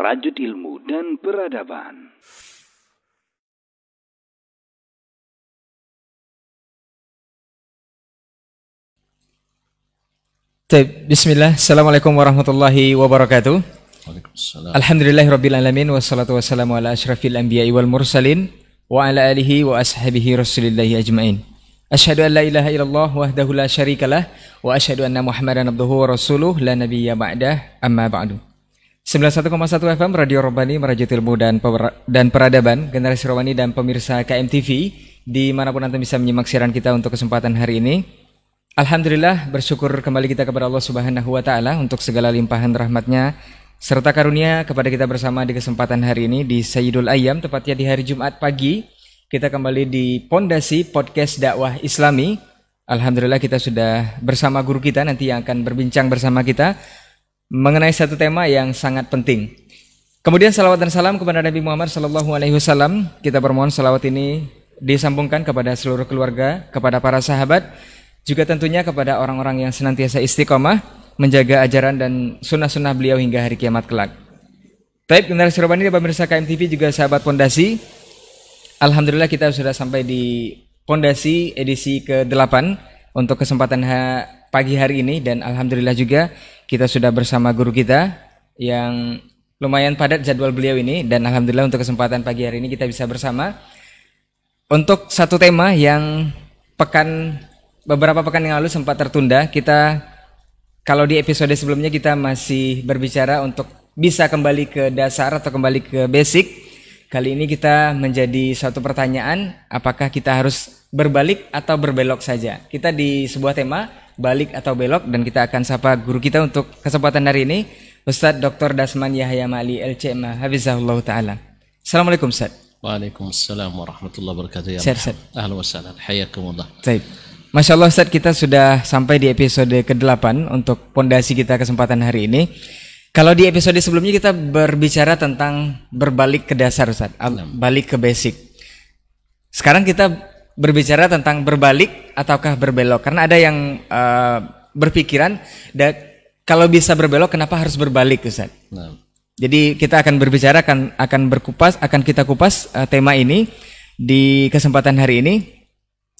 merajut ilmu dan peradaban. bismillah. Assalamualaikum warahmatullahi wabarakatuh. Waalaikumsalam. Alhamdulillah rabbil alamin wassalatu wassalamu ala asyrafil anbiya'i wal mursalin wa ala alihi wa ashabihi rasulillahi ajmain. Asyhadu an la ilaha illallah wahdahu la syarikalah wa asyhadu anna Muhammadan abduhu wa rasuluh la nabiyya ba'dah amma ba'du. 91,1 FM Radio Romani merajut ilmu dan dan peradaban generasi Romani dan pemirsa KMTV dimanapun anda bisa menyimak siaran kita untuk kesempatan hari ini. Alhamdulillah bersyukur kembali kita kepada Allah Subhanahu Wa Taala untuk segala limpahan rahmatnya serta karunia kepada kita bersama di kesempatan hari ini di Sayyidul Ayam tepatnya di hari Jumat pagi kita kembali di Pondasi Podcast Dakwah Islami. Alhamdulillah kita sudah bersama guru kita nanti yang akan berbincang bersama kita mengenai satu tema yang sangat penting. Kemudian salawat dan salam kepada Nabi Muhammad Sallallahu Alaihi Wasallam. Kita bermohon salawat ini disambungkan kepada seluruh keluarga, kepada para sahabat, juga tentunya kepada orang-orang yang senantiasa istiqomah menjaga ajaran dan sunnah-sunnah beliau hingga hari kiamat kelak. Taib generasi Robani dan pemirsa KMTV juga sahabat Pondasi. Alhamdulillah kita sudah sampai di Pondasi edisi ke-8 untuk kesempatan pagi hari ini dan alhamdulillah juga kita sudah bersama guru kita yang lumayan padat jadwal beliau ini dan alhamdulillah untuk kesempatan pagi hari ini kita bisa bersama untuk satu tema yang pekan beberapa pekan yang lalu sempat tertunda kita kalau di episode sebelumnya kita masih berbicara untuk bisa kembali ke dasar atau kembali ke basic kali ini kita menjadi satu pertanyaan apakah kita harus berbalik atau berbelok saja kita di sebuah tema balik atau belok dan kita akan sapa guru kita untuk kesempatan hari ini Ustadz Dr. Dasman Yahya Mali LCMA Hafizahullah Ta'ala Assalamualaikum Ustaz Waalaikumsalam warahmatullahi wabarakatuh ya Ustaz Ahlu wassalam Hayakumullah Taib. Masya Allah Ustaz kita sudah sampai di episode ke-8 untuk pondasi kita kesempatan hari ini kalau di episode sebelumnya kita berbicara tentang berbalik ke dasar Ustaz, balik ke basic. Sekarang kita berbicara tentang berbalik ataukah berbelok karena ada yang uh, berpikiran da, kalau bisa berbelok kenapa harus berbalik Ustaz? Nah. Jadi kita akan berbicara akan akan berkupas akan kita kupas uh, tema ini di kesempatan hari ini.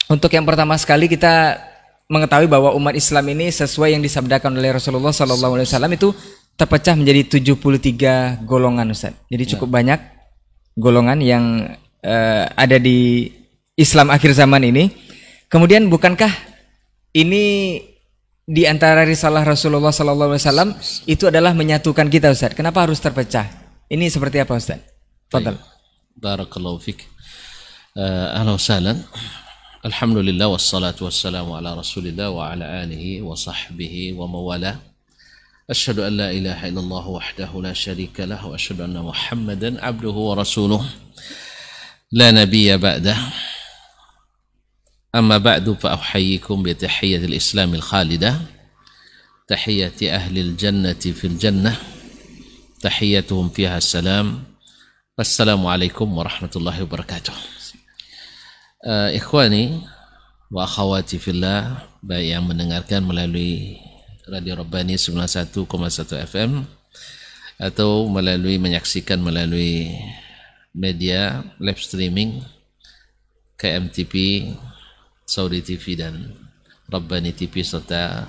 Untuk yang pertama sekali kita mengetahui bahwa umat Islam ini sesuai yang disabdakan oleh Rasulullah Sallallahu Alaihi Wasallam itu terpecah menjadi 73 golongan Ustaz. Jadi cukup nah. banyak golongan yang uh, ada di Islam akhir zaman ini. Kemudian bukankah ini di antara risalah Rasulullah SAW itu adalah menyatukan kita Ustaz. Kenapa harus terpecah? Ini seperti apa Ustaz? Total. Barakallahu fik. Eh, ahlan wa Alhamdulillah wassalatu wassalamu ala Rasulillah wa ala alihi wa sahbihi wa mawala. Asyhadu an la ilaha illallah wahdahu la syarika lah wa asyhadu anna Muhammadan abduhu wa rasuluh. La nabiyya ba'dah. أما بعد فأحييكم بتحية الإسلام الخالدة تحية أهل الجنة في الجنة تحيتهم فيها السلام والسلام عليكم ورحمة الله وبركاته إخواني وأخواتي في الله fillah baik yang mendengarkan melalui Radio Rabbani 91,1 FM atau melalui menyaksikan melalui media live streaming KMTP Saudi TV dan Rabbani TV serta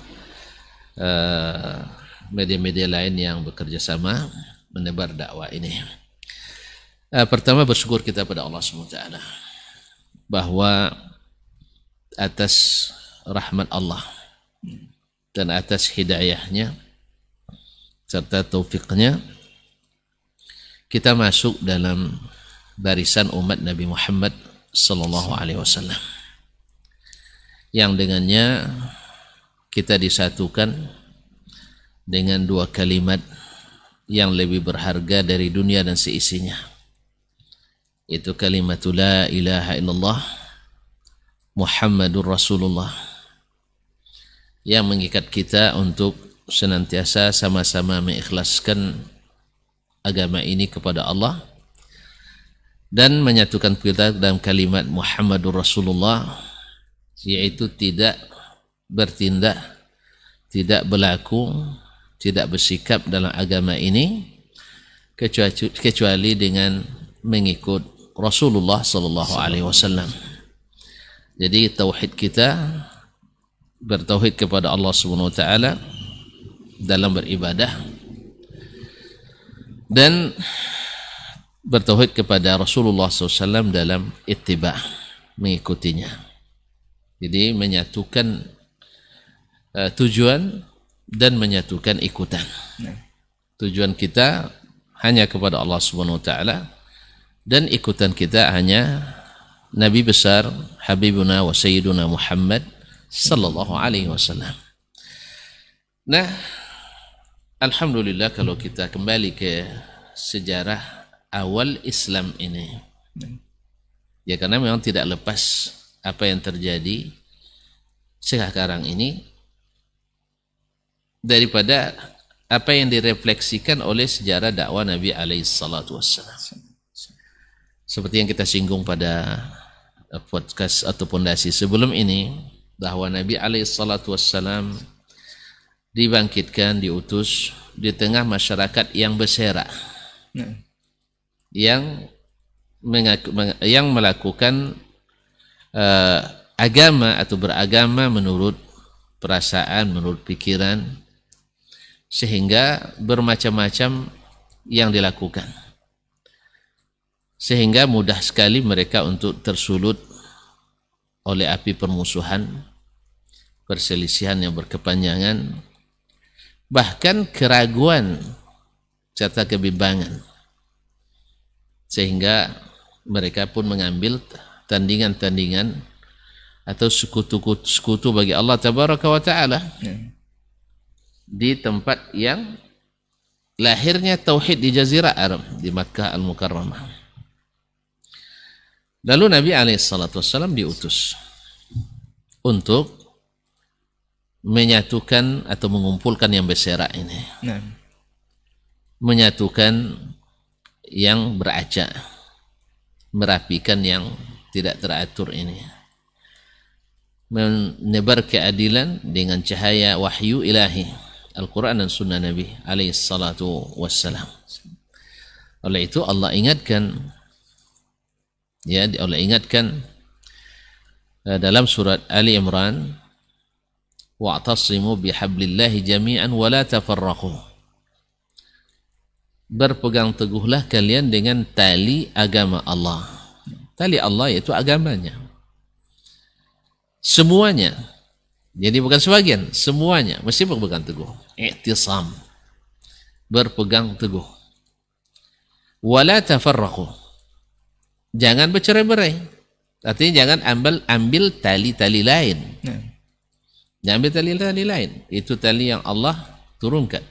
eh, media-media uh, lain yang bekerja sama menebar dakwah ini. Uh, pertama bersyukur kita pada Allah SWT bahwa atas rahmat Allah dan atas hidayahnya serta taufiknya kita masuk dalam barisan umat Nabi Muhammad sallallahu alaihi wasallam yang dengannya kita disatukan dengan dua kalimat yang lebih berharga dari dunia dan seisinya itu kalimat la ilaha illallah Muhammadur Rasulullah yang mengikat kita untuk senantiasa sama-sama mengikhlaskan agama ini kepada Allah dan menyatukan kita dalam kalimat Muhammadur Rasulullah yaitu tidak bertindak, tidak berlaku, tidak bersikap dalam agama ini kecuali, dengan mengikut Rasulullah sallallahu alaihi wasallam. Jadi tauhid kita bertauhid kepada Allah Subhanahu wa taala dalam beribadah dan bertauhid kepada Rasulullah SAW dalam ittiba mengikutinya. Jadi menyatukan uh, tujuan dan menyatukan ikutan. Ya. Tujuan kita hanya kepada Allah Subhanahu wa taala dan ikutan kita hanya Nabi besar Habibuna wa Sayyiduna Muhammad sallallahu alaihi wasallam. Nah, alhamdulillah kalau kita kembali ke sejarah awal Islam ini. Ya, ya karena memang tidak lepas apa yang terjadi sekarang ini daripada apa yang direfleksikan oleh sejarah dakwah Nabi alaihi salatu wassalam. Seperti yang kita singgung pada podcast atau pondasi sebelum ini bahwa Nabi alaihi wassalam dibangkitkan, diutus di tengah masyarakat yang berserak. Hmm. Yang yang melakukan Eh, agama atau beragama menurut perasaan, menurut pikiran sehingga bermacam-macam yang dilakukan. Sehingga mudah sekali mereka untuk tersulut oleh api permusuhan, perselisihan yang berkepanjangan, bahkan keraguan serta kebimbangan. Sehingga mereka pun mengambil tandingan-tandingan atau sekutu-sekutu bagi Allah tabaraka wa taala ya. di tempat yang lahirnya tauhid di jazirah Arab di Makkah Al-Mukarramah. Lalu Nabi Alaihissalam diutus untuk menyatukan atau mengumpulkan yang berserak ini. Ya. Menyatukan yang beraja, merapikan yang tidak teratur ini menebar keadilan dengan cahaya wahyu ilahi Al-Quran dan sunnah Nabi alaihi salatu wassalam oleh itu Allah ingatkan ya Allah ingatkan eh, dalam surat Ali Imran wa'tasimu bihablillahi jami'an wa la tafarraqu berpegang teguhlah kalian dengan tali agama Allah tali Allah yaitu agamanya. Semuanya. Jadi bukan sebagian, semuanya mesti berpegang teguh. Iktisam. Berpegang teguh. Wala tafarraqu. Jangan bercerai-berai. Artinya jangan ambil ambil tali-tali lain. Hmm. Jangan ambil tali-tali lain. Itu tali yang Allah turunkan.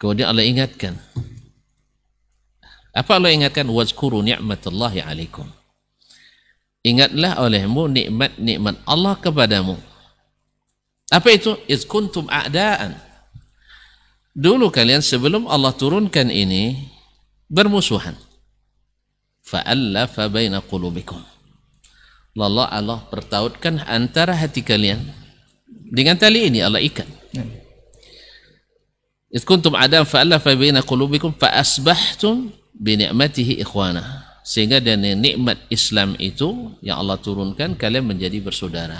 Kemudian Allah ingatkan. Apa Allah ingatkan? Wazkuru ni'matallahi alaikum. Ingatlah olehmu nikmat-nikmat Allah kepadamu. Apa itu? Iz kuntum a'daan. Dulu kalian sebelum Allah turunkan ini bermusuhan. Fa'allafa baina qulubikum. Lalu Allah pertautkan antara hati kalian dengan tali ini Allah ikat. Ya. Iz kuntum a'daan fa'allafa baina qulubikum fa binikmatihi ikhwana sehingga dari nikmat Islam itu yang Allah turunkan kalian menjadi bersaudara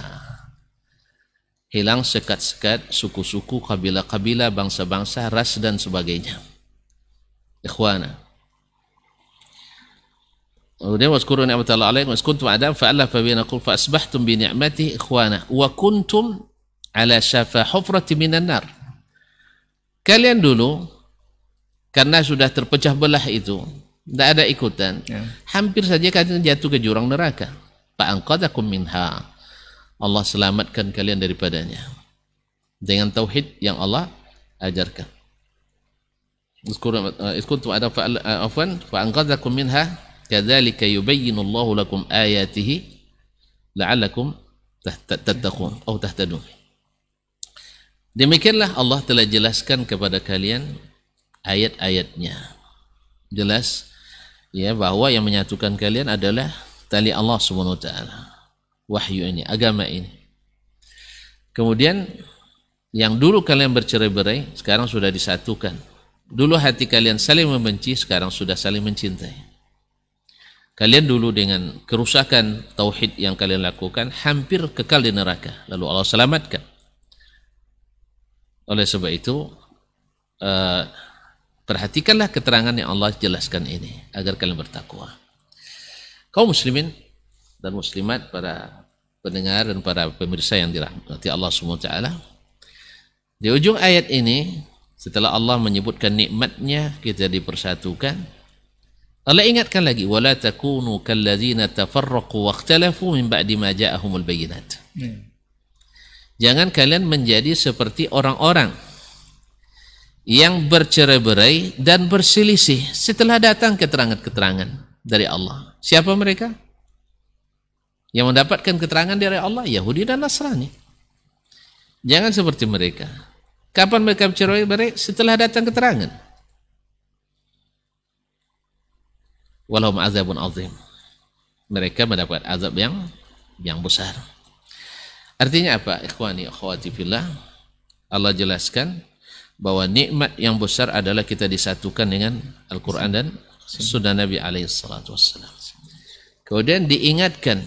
hilang sekat-sekat suku-suku kabilah kabila bangsa-bangsa ras dan sebagainya ikhwana Kemudian wazkuru ni'matallahi alaikum waskuntum adam fa'alafa baina qul fa asbahtum bi ikhwana wa kuntum ala syafa hufrati minan nar. Kalian dulu karena sudah terpecah belah itu tidak ada ikutan ya. hampir saja kalian jatuh ke jurang neraka pak angkotakum minha Allah selamatkan kalian daripadanya dengan tauhid yang Allah ajarkan eh, tu ada eh, afwan fa minha kadzalika yubayyinu Allahu lakum ayatihi la'allakum tattaqun atau tahtadun Demikianlah Allah telah jelaskan kepada kalian ayat-ayatnya. Jelas ya bahwa yang menyatukan kalian adalah tali Allah Subhanahu wa taala. Wahyu ini, agama ini. Kemudian yang dulu kalian bercerai-berai sekarang sudah disatukan. Dulu hati kalian saling membenci, sekarang sudah saling mencintai. Kalian dulu dengan kerusakan tauhid yang kalian lakukan hampir kekal di neraka, lalu Allah selamatkan. Oleh sebab itu uh, Perhatikanlah keterangan yang Allah jelaskan ini agar kalian bertakwa. Kaum muslimin dan muslimat, para pendengar dan para pemirsa yang dirahmati Allah SWT. Di ujung ayat ini, setelah Allah menyebutkan nikmatnya, kita dipersatukan. Allah ingatkan lagi, "Wala وَلَا تَكُونُوا كَالَّذِينَ تَفَرَّقُوا min ba'di ma مَا جَاءَهُمُ الْبَيِّنَاتِ Jangan kalian menjadi seperti orang-orang yang bercerai-berai dan berselisih setelah datang keterangan-keterangan dari Allah. Siapa mereka? Yang mendapatkan keterangan dari Allah, Yahudi dan Nasrani. Jangan seperti mereka. Kapan mereka bercerai-berai? Setelah datang keterangan. Walau azabun azim. Mereka mendapat azab yang yang besar. Artinya apa? Ikhwani akhwati fillah. Allah jelaskan bahwa nikmat yang besar adalah kita disatukan dengan Al-Quran dan Sunnah Nabi Alaihissalam. Kemudian diingatkan,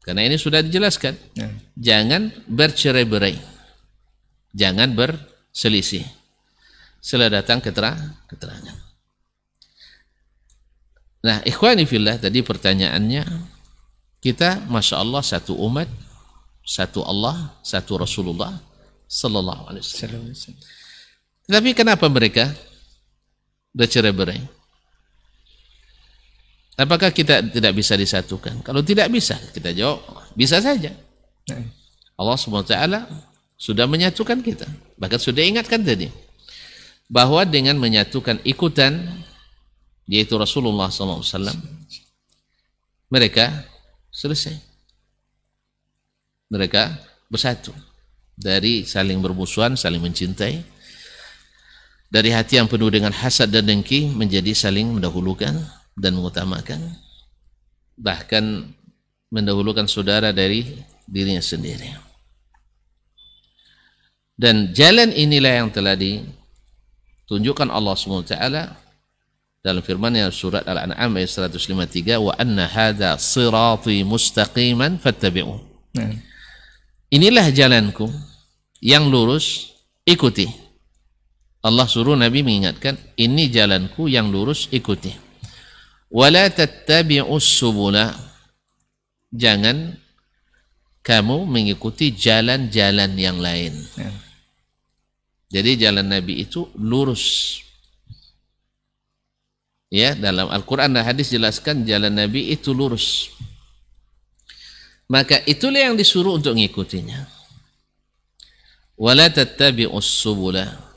karena ini sudah dijelaskan, ya. jangan bercerai-berai, jangan berselisih. Setelah datang keterangan, keterangan. Nah, ikhwani fillah tadi pertanyaannya, kita masya Allah satu umat, satu Allah, satu Rasulullah, Sallallahu Alaihi Wasallam. Tapi kenapa mereka bercerai berai? Apakah kita tidak bisa disatukan? Kalau tidak bisa, kita jawab bisa saja. Nah. Allah swt sudah menyatukan kita. Bahkan sudah ingatkan tadi bahwa dengan menyatukan ikutan yaitu Rasulullah SAW mereka selesai. Mereka bersatu dari saling bermusuhan, saling mencintai, dari hati yang penuh dengan hasad dan dengki menjadi saling mendahulukan dan mengutamakan bahkan mendahulukan saudara dari dirinya sendiri dan jalan inilah yang telah ditunjukkan Allah SWT dalam firman yang surat Al-An'am ayat 153 wa anna sirati mustaqiman fattabi'u. Ya. Inilah jalanku yang lurus, ikuti. Allah suruh Nabi mengingatkan, ini jalanku yang lurus ikuti. Wala tattabi'us subula. Jangan kamu mengikuti jalan-jalan yang lain. Ya. Jadi jalan Nabi itu lurus. Ya, dalam Al-Qur'an dan hadis jelaskan jalan Nabi itu lurus. Maka itulah yang disuruh untuk mengikutinya. Wala tattabi'us subula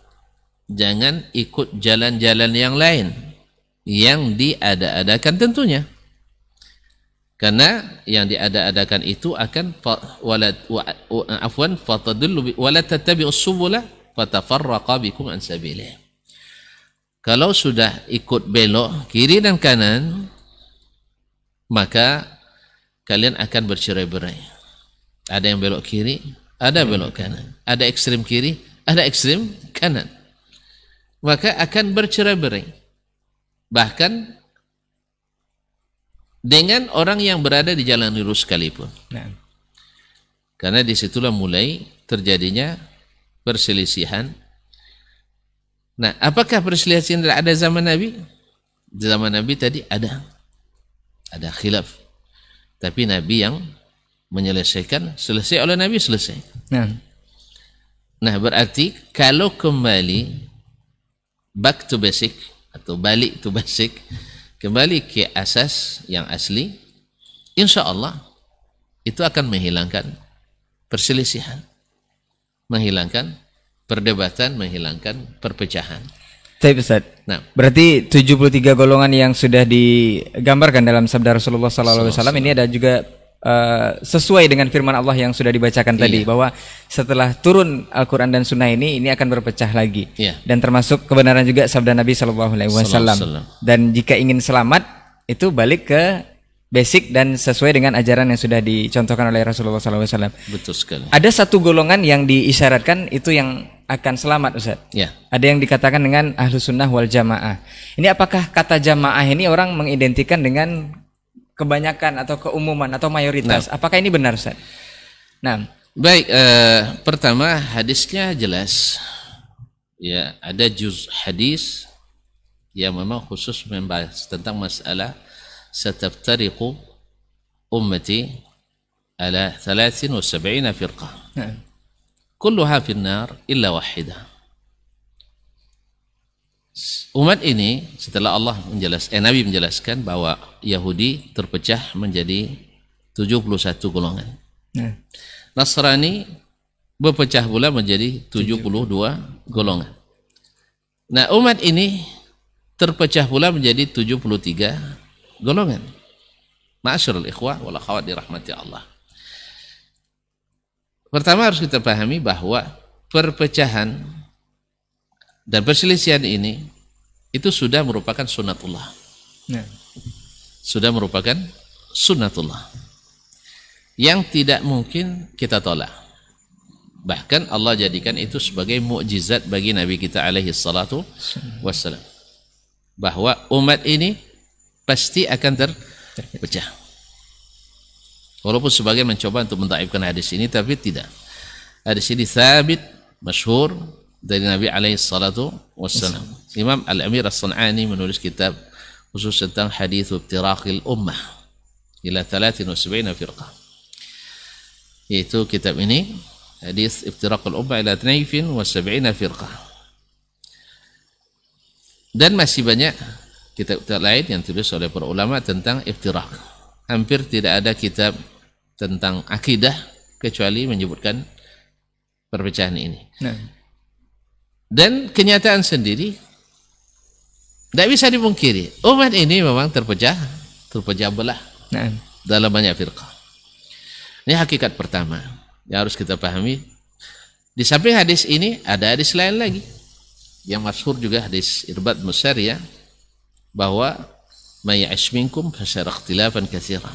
jangan ikut jalan-jalan yang lain yang diada-adakan tentunya karena yang diada-adakan itu akan afwan fatadullu wala tattabi'us subula fatafarraqa bikum an kalau sudah ikut belok kiri dan kanan maka kalian akan bercerai-berai ada yang belok kiri ada belok kanan ada ekstrem kiri ada ekstrem kanan maka akan bercerai-berai. Bahkan dengan orang yang berada di jalan lurus sekalipun. Nah. Karena disitulah mulai terjadinya perselisihan. Nah, apakah perselisihan ada zaman Nabi? Di zaman Nabi tadi ada. Ada khilaf. Tapi Nabi yang menyelesaikan, selesai oleh Nabi selesai. Nah, nah berarti kalau kembali back to basic atau balik to basic kembali ke asas yang asli insya Allah itu akan menghilangkan perselisihan menghilangkan perdebatan menghilangkan perpecahan Tapi Ustaz, nah. berarti 73 golongan yang sudah digambarkan dalam sabda Rasulullah SAW ini ada juga Uh, sesuai dengan firman Allah yang sudah dibacakan iya. tadi bahwa setelah turun Al-Qur'an dan Sunnah ini ini akan berpecah lagi iya. dan termasuk kebenaran juga sabda Nabi Shallallahu alaihi wasallam dan jika ingin selamat itu balik ke basic dan sesuai dengan ajaran yang sudah dicontohkan oleh Rasulullah SAW. Betul sekali. Ada satu golongan yang diisyaratkan itu yang akan selamat Ustaz. Ya. Ada yang dikatakan dengan ahlu sunnah wal jamaah. Ini apakah kata jamaah ini orang mengidentikan dengan kebanyakan atau keumuman atau mayoritas. Nah. Apakah ini benar, Ustaz? Nah, baik eh, pertama hadisnya jelas. Ya, ada juz hadis yang memang khusus membahas tentang masalah sataftariqu ummati ala 73 firqah. Nah. Kulluha fi nar illa wahidah umat ini setelah Allah menjelaskan eh, Nabi menjelaskan bahwa Yahudi terpecah menjadi 71 golongan. Ya. Nasrani berpecah pula menjadi 72 golongan. Nah, umat ini terpecah pula menjadi 73 golongan. Ma'asyiral ikhwah wal akhwat dirahmati Allah. Pertama harus kita pahami bahwa perpecahan dan perselisihan ini itu sudah merupakan sunatullah. Ya. Sudah merupakan sunatullah. Yang tidak mungkin kita tolak. Bahkan Allah jadikan itu sebagai mukjizat bagi Nabi kita alaihi salatu wassalam. Bahwa umat ini pasti akan terpecah. Walaupun sebagian mencoba untuk mentaibkan hadis ini tapi tidak. Hadis ini sabit, masyhur, dari Nabi alaihi salatu wassalam. Imam Al-Amir As-Sun'ani menulis kitab khusus tentang hadis ibtiraqil ummah ila 73 firqah. Yaitu kitab ini hadis ibtiraqil ummah ila 72 firqah. Dan masih banyak kitab-kitab lain yang ditulis oleh para ulama tentang iftirak. Hampir tidak ada kitab tentang akidah kecuali menyebutkan perpecahan ini. Nah. Dan kenyataan sendiri tidak bisa dipungkiri. Umat ini memang terpecah, terpecah belah nah. dalam banyak firqah. Ini hakikat pertama yang harus kita pahami. Di samping hadis ini ada hadis lain lagi yang masyhur juga hadis Irbat musyar ya bahwa mayash minkum fasyaraktilafan katsira.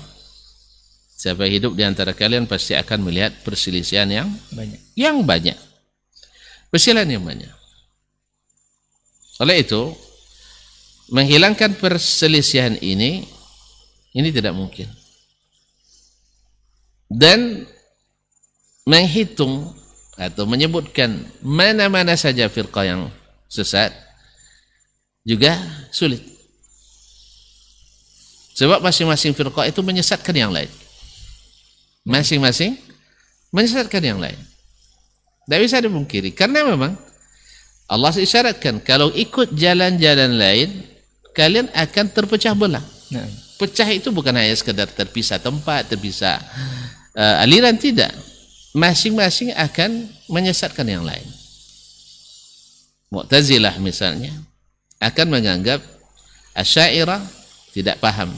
Siapa hidup di antara kalian pasti akan melihat perselisihan yang banyak. Yang banyak. Perselisihan yang banyak. Oleh itu, menghilangkan perselisihan ini ini tidak mungkin. Dan menghitung atau menyebutkan mana-mana saja firqa yang sesat juga sulit. Sebab masing-masing firqa itu menyesatkan yang lain. Masing-masing menyesatkan yang lain. Tidak bisa dipungkiri. Karena memang Allah isyaratkan kalau ikut jalan-jalan lain kalian akan terpecah belah. Nah, pecah itu bukan hanya sekedar terpisah tempat, terpisah uh, aliran tidak. Masing-masing akan menyesatkan yang lain. Mu'tazilah misalnya akan menganggap Asyairah tidak paham.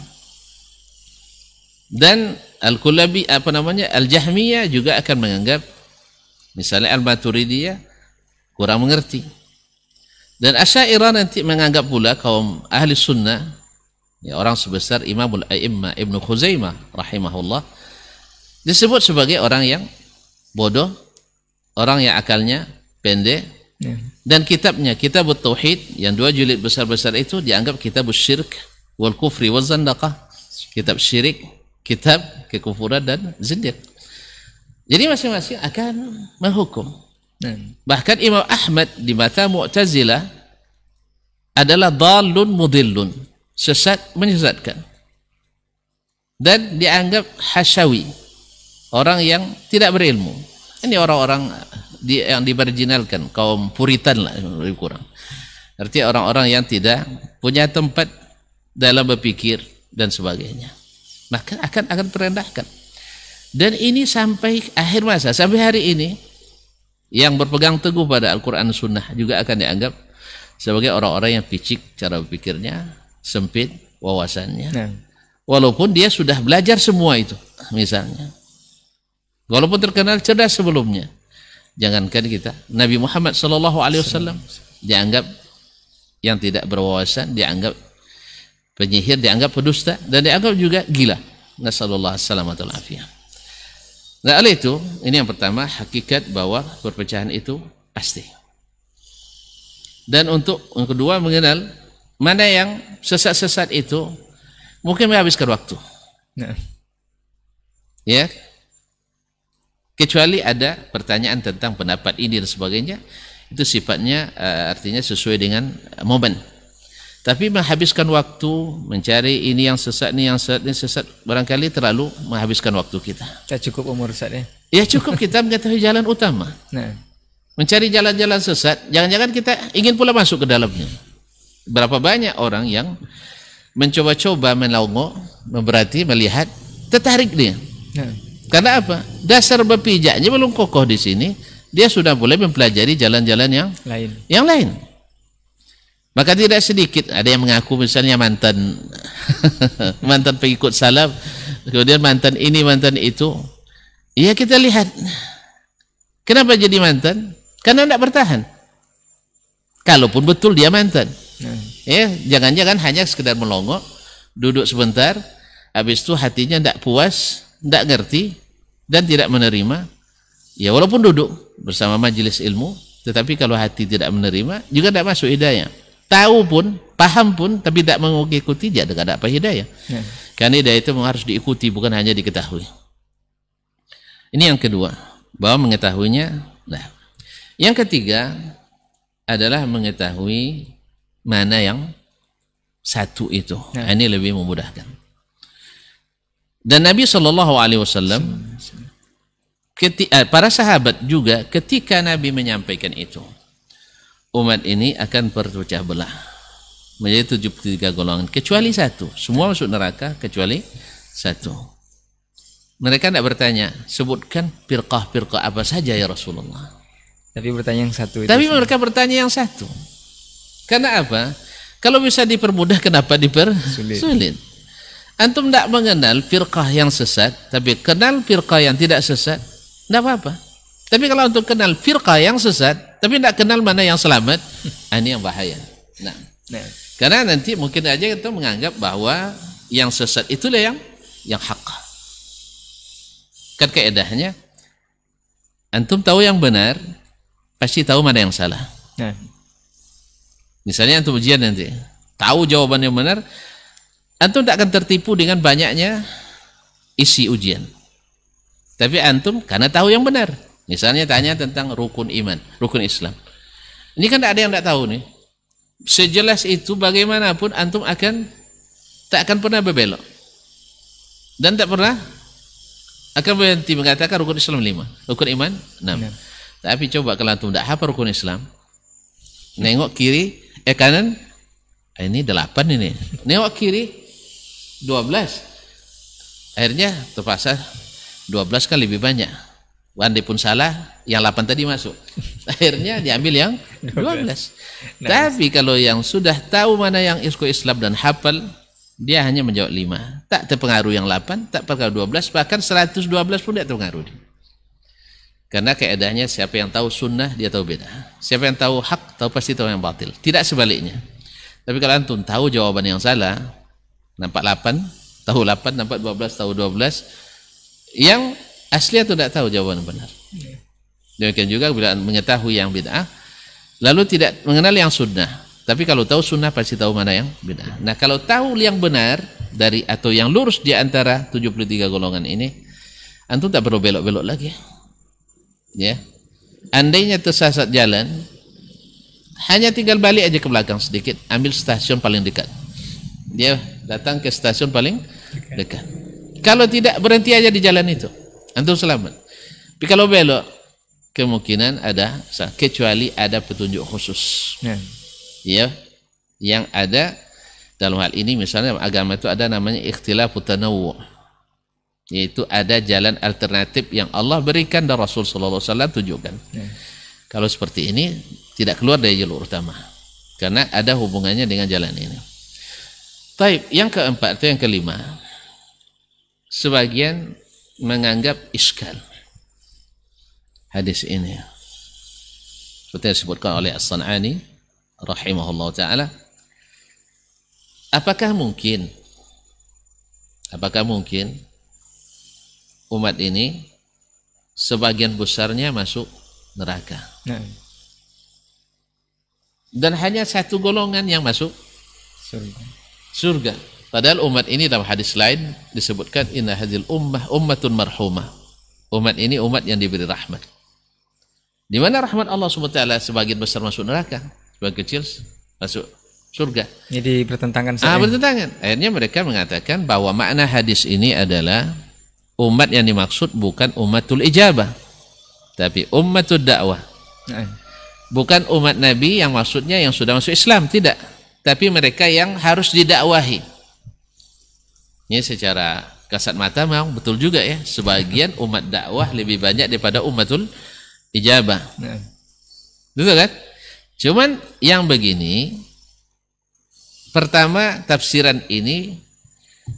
Dan Al-Kulabi apa namanya? Al-Jahmiyah juga akan menganggap misalnya Al-Maturidiyah kurang mengerti. Dan Asyairah nanti menganggap pula kaum ahli sunnah, ya orang sebesar Imamul A'immah Ibnu Khuzaimah rahimahullah, disebut sebagai orang yang bodoh, orang yang akalnya pendek, ya. dan kitabnya, kitab Tauhid yang dua jilid besar-besar itu dianggap kitab syirk wal kufri wal zandaqah, kitab syirik, kitab kekufuran dan zindiq. Jadi masing-masing akan menghukum Bahkan Imam Ahmad di mata Mu'tazilah adalah dalun mudillun, sesat menyesatkan. Dan dianggap hasyawi, orang yang tidak berilmu. Ini orang-orang yang dimarginalkan, kaum puritan lah lebih kurang. Artinya orang-orang yang tidak punya tempat dalam berpikir dan sebagainya. Maka akan akan terendahkan. Dan ini sampai akhir masa, sampai hari ini yang berpegang teguh pada Al-Quran Sunnah juga akan dianggap sebagai orang-orang yang picik cara berpikirnya, sempit wawasannya. Nah. Walaupun dia sudah belajar semua itu, misalnya. Walaupun terkenal cerdas sebelumnya. Jangankan kita, Nabi Muhammad SAW dianggap yang tidak berwawasan, dianggap penyihir, dianggap pendusta, dan dianggap juga gila. Nasallallahu Alaihi Wasallam Nah, oleh itu, ini yang pertama, hakikat bahwa perpecahan itu pasti. Dan untuk yang kedua, mengenal mana yang sesat-sesat itu mungkin menghabiskan waktu. Nah. Ya. Kecuali ada pertanyaan tentang pendapat ini dan sebagainya, itu sifatnya eh, artinya sesuai dengan momen. Tapi menghabiskan waktu mencari ini yang sesat, ini yang sesat, ini sesat barangkali terlalu menghabiskan waktu kita. Tak cukup umur sesat ya. Ya cukup kita mengetahui jalan utama. Nah. Mencari jalan-jalan sesat, jangan-jangan kita ingin pula masuk ke dalamnya. Berapa banyak orang yang mencoba-coba melongo, berarti melihat, tertarik dia. Nah. Karena apa? Dasar berpijaknya belum kokoh di sini, dia sudah boleh mempelajari jalan-jalan yang lain. Yang lain. Maka tidak sedikit ada yang mengaku misalnya mantan mantan pengikut salaf, kemudian mantan ini mantan itu. Ya kita lihat. Kenapa jadi mantan? Karena tidak bertahan. Kalaupun betul dia mantan. Hmm. Ya, jangan-jangan hanya sekedar melongo, duduk sebentar, habis itu hatinya tidak puas, tidak ngerti dan tidak menerima. Ya walaupun duduk bersama majelis ilmu, tetapi kalau hati tidak menerima juga tidak masuk hidayah tahu pun paham pun tapi tidak mengikuti tidak ada apa hidayah ya. karena hidayah itu harus diikuti bukan hanya diketahui ini yang kedua bahwa mengetahuinya nah yang ketiga adalah mengetahui mana yang satu itu nah. ini lebih memudahkan dan Nabi Shallallahu Alaihi Wasallam eh, para sahabat juga ketika Nabi menyampaikan itu umat ini akan berpecah belah menjadi 73 golongan kecuali satu semua masuk neraka kecuali satu mereka tidak bertanya sebutkan firqah firqah apa saja ya Rasulullah tapi bertanya yang satu itu tapi mereka bertanya yang satu karena apa kalau bisa dipermudah kenapa dipersulit Sulit. antum tidak mengenal firqah yang sesat tapi kenal firqah yang tidak sesat tidak apa-apa tapi kalau untuk kenal firqah yang sesat tapi tidak kenal mana yang selamat nah, ini yang bahaya nah, nah karena nanti mungkin aja kita menganggap bahwa yang sesat itulah yang yang hak kan keedahnya antum tahu yang benar pasti tahu mana yang salah nah. misalnya antum ujian nanti tahu jawaban yang benar antum tidak akan tertipu dengan banyaknya isi ujian tapi antum karena tahu yang benar Misalnya tanya tentang rukun iman, rukun Islam. Ini kan tidak ada yang tidak tahu nih. Sejelas itu bagaimanapun antum akan tak akan pernah berbelok. Dan tak pernah akan berhenti mengatakan rukun Islam lima, rukun iman enam. Tapi coba kalau antum tidak hafal rukun Islam, nengok kiri, eh kanan, ah, ini delapan ini. Nengok kiri, dua belas. Akhirnya terpaksa dua belas kali lebih banyak Wandi pun salah, yang 8 tadi masuk. Akhirnya diambil yang 12. Nah. Tapi kalau yang sudah tahu mana yang isku Islam dan hafal, dia hanya menjawab 5. Tak terpengaruh yang 8, tak terpengaruh 12, bahkan 112 pun tidak terpengaruh. Karena keadaannya siapa yang tahu sunnah, dia tahu beda. Siapa yang tahu hak, tahu pasti tahu yang batil. Tidak sebaliknya. Tapi kalau antum tahu jawaban yang salah, nampak 8, tahu 8, nampak 12, tahu 12, yang Asli atau tidak tahu jawaban benar. Demikian juga bila mengetahui yang bid'ah, lalu tidak mengenal yang sunnah. Tapi kalau tahu sunnah pasti tahu mana yang bid'ah. Nah kalau tahu yang benar dari atau yang lurus di antara 73 golongan ini, antum tak perlu belok-belok lagi. Ya, andainya tersasat jalan, hanya tinggal balik aja ke belakang sedikit, ambil stasiun paling dekat. Dia ya, datang ke stasiun paling dekat. Kalau tidak berhenti aja di jalan itu. Antum selamat. Tapi kalau belok, kemungkinan ada kecuali ada petunjuk khusus. Ya. ya. Yang ada dalam hal ini misalnya agama itu ada namanya ikhtilafu tanawwu. Yaitu ada jalan alternatif yang Allah berikan dan Rasul sallallahu alaihi wasallam tunjukkan. Ya. Kalau seperti ini tidak keluar dari jalur utama karena ada hubungannya dengan jalan ini. Taib yang keempat atau yang kelima. Sebagian menganggap iskal hadis ini seperti disebutkan oleh As-San'ani rahimahullah taala apakah mungkin apakah mungkin umat ini sebagian besarnya masuk neraka nah. dan hanya satu golongan yang masuk surga surga Padahal umat ini dalam hadis lain disebutkan inna hadil ummah ummatun marhumah. Umat ini umat yang diberi rahmat. Di mana rahmat Allah SWT sebagian besar masuk neraka, sebagian kecil masuk surga. Jadi bertentangan. Ah, bertentangan. Akhirnya mereka mengatakan bahwa makna hadis ini adalah umat yang dimaksud bukan umatul ijabah, tapi ummatul dakwah. Nah. Bukan umat Nabi yang maksudnya yang sudah masuk Islam, tidak. Tapi mereka yang harus didakwahi ini ya, secara kasat mata memang betul juga ya sebagian umat dakwah lebih banyak daripada umatul ijabah ya. betul kan cuman yang begini pertama tafsiran ini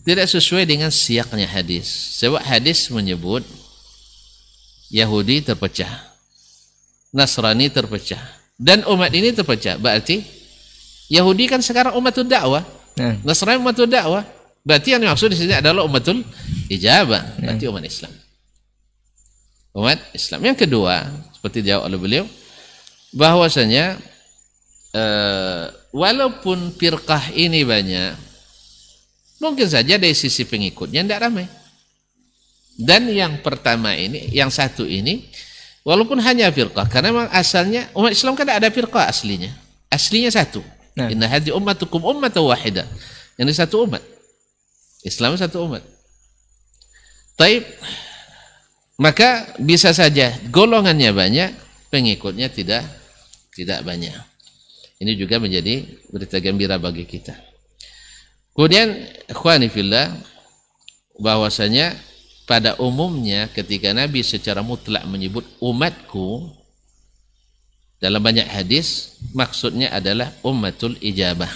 tidak sesuai dengan siaknya hadis sebab hadis menyebut Yahudi terpecah Nasrani terpecah dan umat ini terpecah berarti Yahudi kan sekarang umat dakwah ya. Nasrani umat dakwah Berarti yang dimaksud di sini adalah umatul ijabah, berarti umat Islam. Umat Islam. Yang kedua, seperti jawab oleh beliau, bahwasanya eh, walaupun firqah ini banyak, mungkin saja dari sisi pengikutnya tidak ramai. Dan yang pertama ini, yang satu ini, walaupun hanya firqah, karena memang asalnya umat Islam kan ada firqah aslinya. Aslinya satu. Nah. Inna hadi ummatukum ummatu wahidah. Yang satu umat. Islam satu umat. Taib maka bisa saja golongannya banyak, pengikutnya tidak tidak banyak. Ini juga menjadi berita gembira bagi kita. Kemudian ikhwani bahwasanya pada umumnya ketika Nabi secara mutlak menyebut umatku dalam banyak hadis maksudnya adalah umatul ijabah.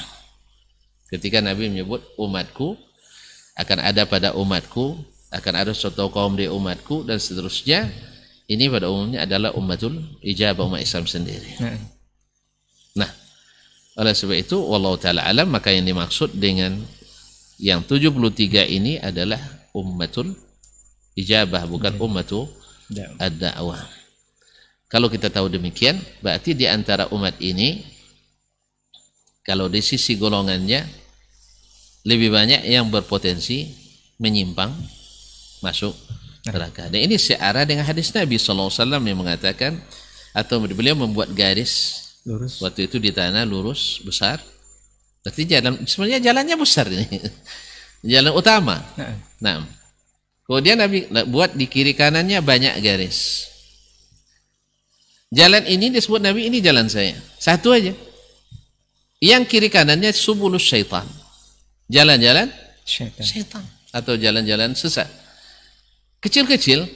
Ketika Nabi menyebut umatku akan ada pada umatku, akan ada suatu kaum di umatku dan seterusnya. Ini pada umumnya adalah ummatul ijabah umat Islam sendiri. Ya. Nah, oleh sebab itu wallahu taala alam maka yang dimaksud dengan yang 73 ini adalah ummatul ijabah bukan ya. ummatu ya. ad-da'wah. Kalau kita tahu demikian, berarti di antara umat ini kalau di sisi golongannya lebih banyak yang berpotensi menyimpang masuk nah. neraka. Dan ini searah dengan hadis Nabi SAW yang mengatakan atau beliau membuat garis lurus. waktu itu di tanah lurus besar. Berarti jalan sebenarnya jalannya besar ini. Jalan utama. Nah. nah. Kemudian Nabi buat di kiri kanannya banyak garis. Jalan ini disebut Nabi ini jalan saya. Satu aja. Yang kiri kanannya subulus syaitan jalan-jalan setan. atau jalan-jalan sesat. Kecil-kecil,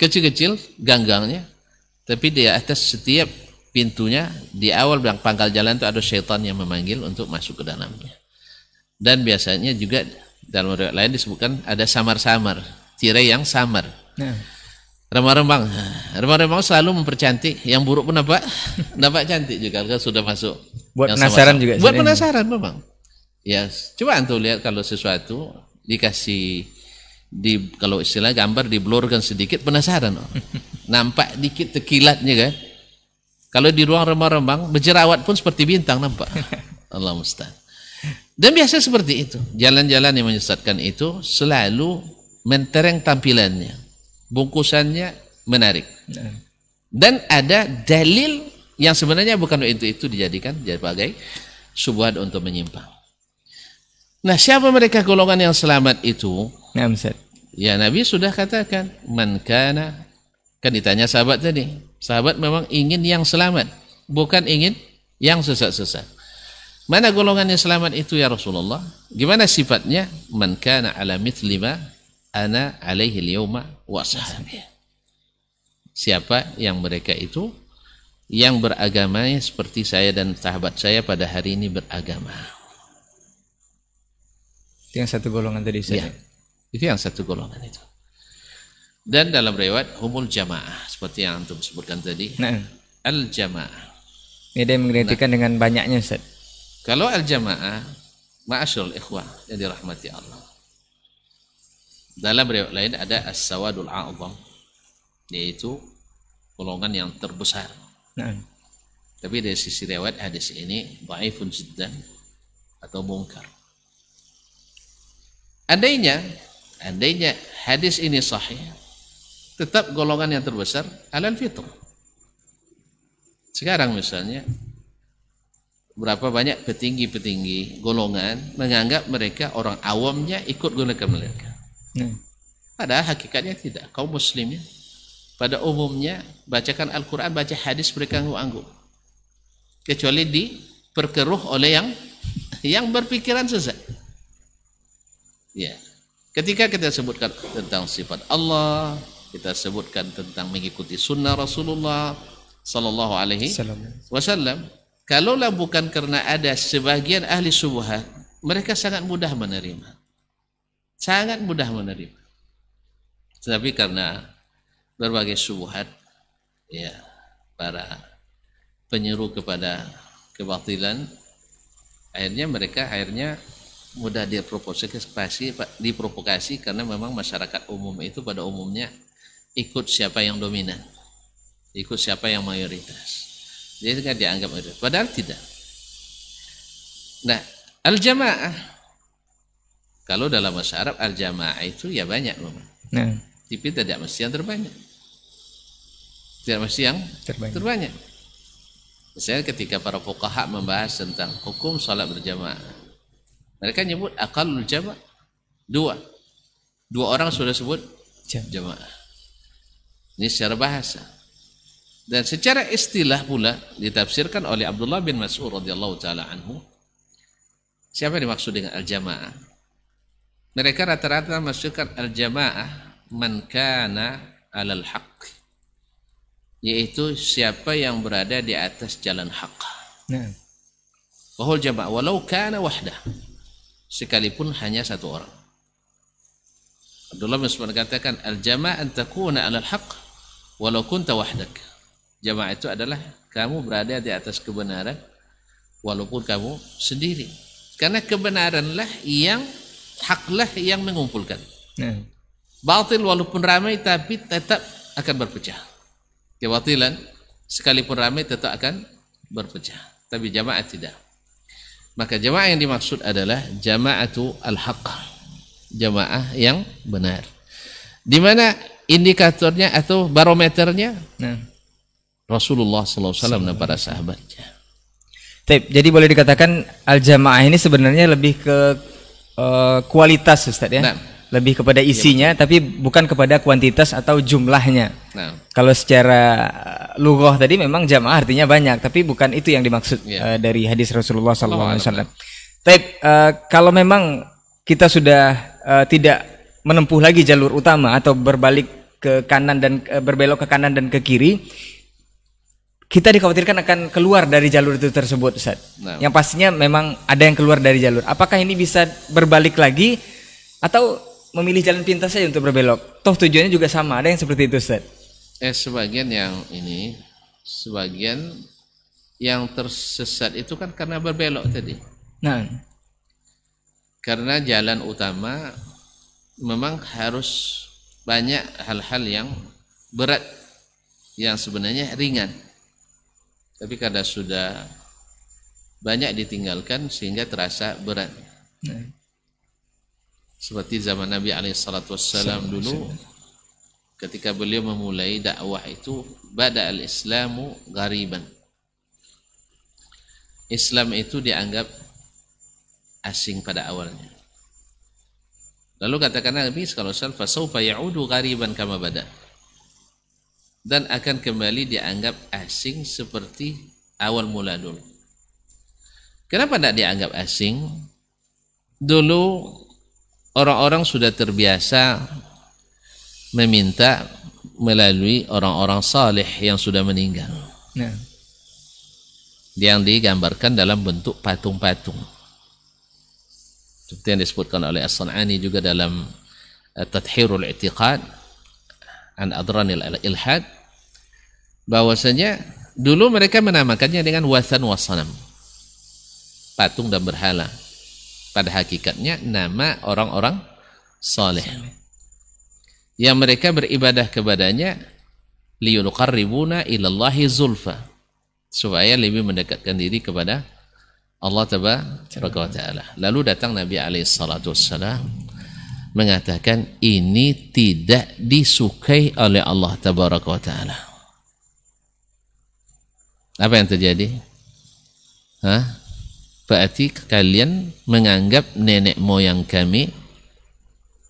kecil-kecil ganggangnya, tapi di atas setiap pintunya di awal bang pangkal jalan itu ada setan yang memanggil untuk masuk ke dalamnya. Dan biasanya juga dalam riwayat lain disebutkan ada samar-samar, tirai yang samar. Nah. Remang-remang, remang-remang selalu mempercantik. Yang buruk pun nampak, nampak cantik juga sudah masuk. Buat penasaran juga. Buat penasaran memang ya coba antum lihat kalau sesuatu dikasih di kalau istilah gambar diblurkan sedikit penasaran oh. nampak dikit tekilatnya kan kalau di ruang remang-remang berjerawat pun seperti bintang nampak Allah musta dan biasa seperti itu jalan-jalan yang menyesatkan itu selalu mentereng tampilannya bungkusannya menarik dan ada dalil yang sebenarnya bukan untuk itu dijadikan sebagai subuhan untuk menyimpang Nah, siapa mereka golongan yang selamat itu? Nah, ya, Nabi sudah katakan, man kana kan ditanya sahabat tadi. Sahabat memang ingin yang selamat, bukan ingin yang sesat-sesat. Mana golongan yang selamat itu ya Rasulullah? Gimana sifatnya? Man kana ala mithli ma ana alaihi al-yawma wa sahbihi. Siapa yang mereka itu yang beragama seperti saya dan sahabat saya pada hari ini beragama. Itu yang satu golongan tadi saya, Ya. Itu yang satu golongan itu. Dan dalam riwayat humul jamaah seperti yang antum sebutkan tadi. Nah. Al jamaah. Ini dia mengkritikan nah. dengan banyaknya Ustaz. Kalau al jamaah ma'asyul ikhwah yang dirahmati Allah. Dalam riwayat lain ada as-sawadul a'zham yaitu golongan yang terbesar. Nah. Tapi dari sisi riwayat hadis ini dhaifun jiddan atau mungkar. Andainya, andainya hadis ini sahih, tetap golongan yang terbesar alal fitr. Sekarang misalnya, berapa banyak petinggi-petinggi golongan menganggap mereka orang awamnya ikut golongan mereka. Hmm. Padahal hakikatnya tidak. Kaum muslimnya pada umumnya bacakan Al-Quran, baca hadis mereka angguk-angguk. Kecuali diperkeruh oleh yang yang berpikiran sesat. Ya. Ketika kita sebutkan tentang sifat Allah, kita sebutkan tentang mengikuti sunnah Rasulullah sallallahu alaihi wasallam. Kalaulah bukan karena ada sebagian ahli subuhat, mereka sangat mudah menerima. Sangat mudah menerima. Tetapi karena berbagai subuhat, ya, para penyeru kepada kebatilan, akhirnya mereka akhirnya mudah diprovokasi diprovokasi karena memang masyarakat umum itu pada umumnya ikut siapa yang dominan ikut siapa yang mayoritas jadi kan dianggap mayoritas padahal tidak nah al jamaah kalau dalam bahasa Arab al jamaah itu ya banyak memang nah. tapi tidak mesti yang terbanyak tidak mesti yang terbanyak, terbanyak. Misalnya ketika para fuqaha membahas tentang hukum salat berjamaah mereka nyebut akalul jama' dua. Dua orang sudah sebut jamaah. Ini secara bahasa. Dan secara istilah pula ditafsirkan oleh Abdullah bin Mas'ud radhiyallahu taala anhu. Siapa yang dimaksud dengan al-jamaah? Mereka rata-rata masukkan al-jamaah man kana alal haq. Yaitu siapa yang berada di atas jalan hak. Nah. Wahul jamaah walau kana wahdah sekalipun hanya satu orang. Abdullah bin Mas'ud katakan al-jama' an takuna 'ala al-haq walau kunta wahdak. Jama' itu adalah kamu berada di atas kebenaran walaupun kamu sendiri. Karena kebenaranlah yang haklah yang mengumpulkan. Hmm. Batil walaupun ramai tapi tetap akan berpecah. Kebatilan sekalipun ramai tetap akan berpecah. Tapi jamaah tidak. Maka jamaah yang dimaksud adalah jamaatu al-haq. Jamaah yang benar. Di mana indikatornya atau barometernya? Nah. Rasulullah SAW dan para sahabatnya. Taip, jadi boleh dikatakan al-jamaah ini sebenarnya lebih ke uh, kualitas Ustaz ya. Nah lebih kepada iya, isinya ya, tapi bukan kepada kuantitas atau jumlahnya. Nah. Kalau secara eh, lugah tadi memang jamaah artinya banyak, tapi bukan itu yang dimaksud ya. uh, dari hadis Rasulullah SAW. alaihi Tapi uh, eh, kalau memang kita sudah uh, tidak menempuh lagi jalur utama atau berbalik ke kanan dan uh, berbelok ke kanan dan ke kiri, kita dikhawatirkan akan keluar dari jalur itu tersebut, Ustaz. Nah. Yang pastinya memang ada yang keluar dari jalur. Apakah ini bisa berbalik lagi atau memilih jalan pintas saja untuk berbelok. Toh tujuannya juga sama. Ada yang seperti itu, Ustaz. Eh, sebagian yang ini, sebagian yang tersesat itu kan karena berbelok tadi. Nah. Karena jalan utama memang harus banyak hal-hal yang berat yang sebenarnya ringan. Tapi karena sudah banyak ditinggalkan sehingga terasa berat. Nah seperti zaman Nabi alaihissalatu dulu ketika beliau memulai dakwah itu bada al-islamu gariban Islam itu dianggap asing pada awalnya lalu katakan Nabi kalau salfa saufa ya'udu gariban kama bada dan akan kembali dianggap asing seperti awal mula dulu kenapa tidak dianggap asing dulu orang-orang sudah terbiasa meminta melalui orang-orang saleh yang sudah meninggal. Nah. Yang digambarkan dalam bentuk patung-patung. Seperti yang disebutkan oleh As-San'ani juga dalam eh, Tathirul I'tiqad an Adranil Ilhad bahwasanya dulu mereka menamakannya dengan wasan wasanam patung dan berhala pada hakikatnya nama orang-orang soleh yang mereka beribadah kepadanya liyuqarribuna ilallahi zulfa supaya lebih mendekatkan diri kepada Allah tabaraka wa taala. Lalu datang Nabi alaihi salatu wassalam mengatakan ini tidak disukai oleh Allah tabaraka wa taala. Apa yang terjadi? Hah? berarti kalian menganggap nenek moyang kami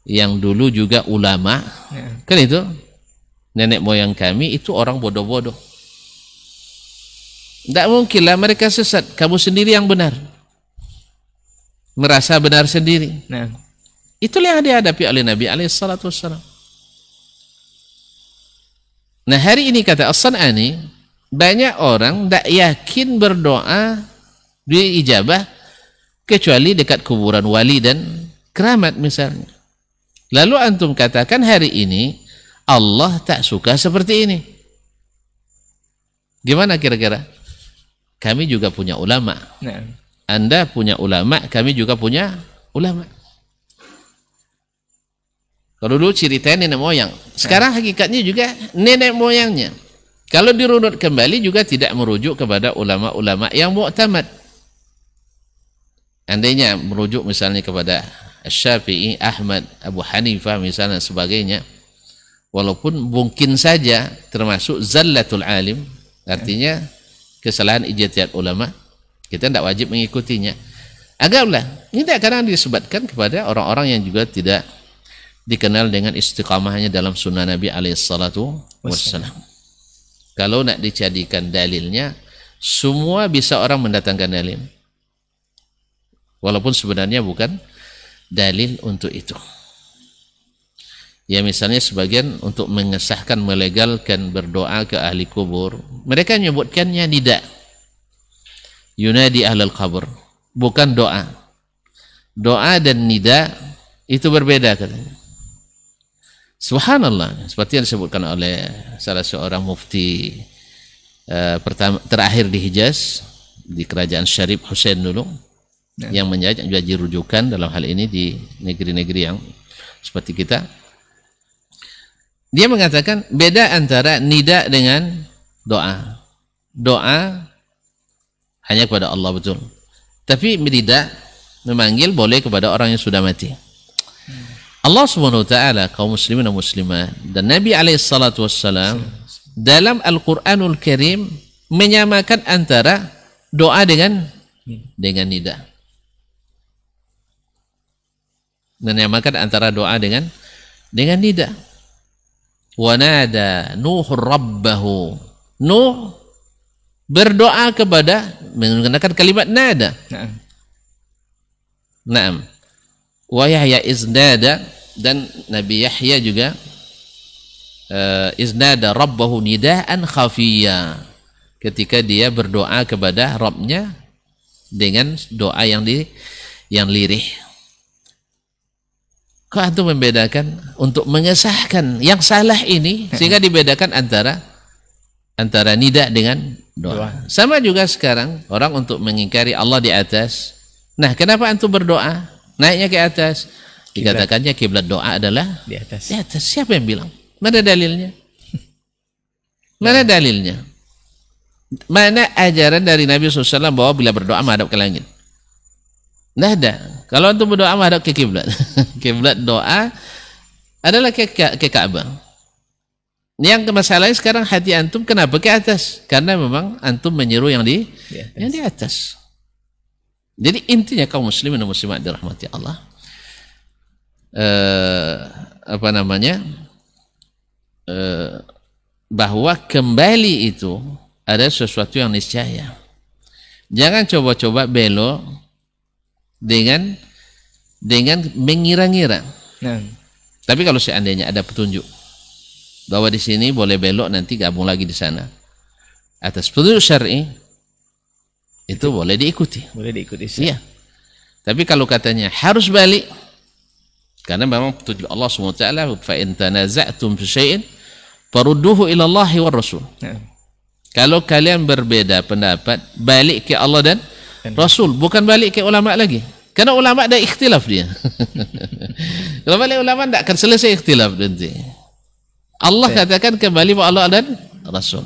yang dulu juga ulama ya. kan itu nenek moyang kami itu orang bodoh-bodoh tidak mungkinlah mereka sesat kamu sendiri yang benar merasa benar sendiri nah. itulah yang dihadapi oleh Nabi Alaihissalam nah hari ini kata As-San'ani banyak orang tidak yakin berdoa diijabah kecuali dekat kuburan wali dan keramat misalnya. Lalu antum katakan hari ini Allah tak suka seperti ini. Gimana kira-kira? Kami juga punya ulama. Nah. Anda punya ulama, kami juga punya ulama. Kalau dulu ceritanya nenek moyang, sekarang nah. hakikatnya juga nenek moyangnya. Kalau dirunut kembali juga tidak merujuk kepada ulama-ulama yang mu'tamad andainya merujuk misalnya kepada Syafi'i, Ahmad, Abu Hanifah misalnya sebagainya walaupun mungkin saja termasuk zallatul alim artinya kesalahan ijtihad ulama kita tidak wajib mengikutinya agaklah ini kadang disebutkan kepada orang-orang yang juga tidak dikenal dengan istiqamahnya dalam sunnah Nabi alaihissalatu wassalam kalau nak dijadikan dalilnya semua bisa orang mendatangkan dalil walaupun sebenarnya bukan dalil untuk itu ya misalnya sebagian untuk mengesahkan melegalkan berdoa ke ahli kubur mereka menyebutkannya tidak yunadi ahlul kubur bukan doa doa dan nida itu berbeda katanya subhanallah seperti yang disebutkan oleh salah seorang mufti uh, eh, pertama, terakhir di Hijaz di kerajaan Syarif Hussein dulu Ya. yang menjadi menjadi rujukan dalam hal ini di negeri-negeri yang seperti kita. Dia mengatakan beda antara nida dengan doa. Doa hanya kepada Allah betul. Tapi tidak memanggil boleh kepada orang yang sudah mati. Allah Subhanahu wa taala kaum muslimin dan muslimah dan Nabi alaihi salatu wassalam dalam Al-Qur'anul Karim menyamakan antara doa dengan dengan nida menyamakan antara doa dengan dengan nida wanada nuh rabbahu nuh berdoa kepada menggunakan kalimat nada Naam. Wa Yahya iznada dan Nabi Yahya juga uh, iznada rabbahu nidaan khafiya Ketika dia berdoa kepada Rabbnya dengan doa yang di yang lirih. Kok antum membedakan untuk mengesahkan yang salah ini sehingga dibedakan antara antara nida dengan doa. doa. Sama juga sekarang orang untuk mengingkari Allah di atas. Nah, kenapa antum berdoa? Naiknya ke atas. Dikatakannya kiblat doa adalah di atas. Di atas. Siapa yang bilang? Mana dalilnya? Mana dalilnya? Mana ajaran dari Nabi SAW bahwa bila berdoa menghadap ke langit? Nah, ada. Kalau antum berdoa menghadap ke kiblat, kiblat doa adalah ke, ke, ke Ka'bah. Yang masalahnya sekarang hati antum kenapa ke atas? Karena memang antum menyeru yang di, di atas. yang di atas. Jadi intinya kaum muslimin dan muslimat dirahmati Allah. Eh, apa namanya? Eh, bahwa kembali itu ada sesuatu yang niscaya. Jangan coba-coba belok dengan dengan mengira-ngira. Nah. Tapi kalau seandainya ada petunjuk bahwa di sini boleh belok nanti gabung lagi di sana atas petunjuk syar'i itu, itu boleh diikuti. Boleh diikuti. Iya. Tapi kalau katanya harus balik karena memang petunjuk Allah SWT fa in tanaza'tum fi syai'in farudduhu ila Allah wa Rasul. Nah. Kalau kalian berbeda pendapat, balik ke Allah dan, dan Rasul, bukan balik ke ulama lagi. Karena ulama ada ikhtilaf dia. Kalau balik ulama tidak akan selesai ikhtilaf nanti. Allah katakan kembali bahwa Allah dan Rasul.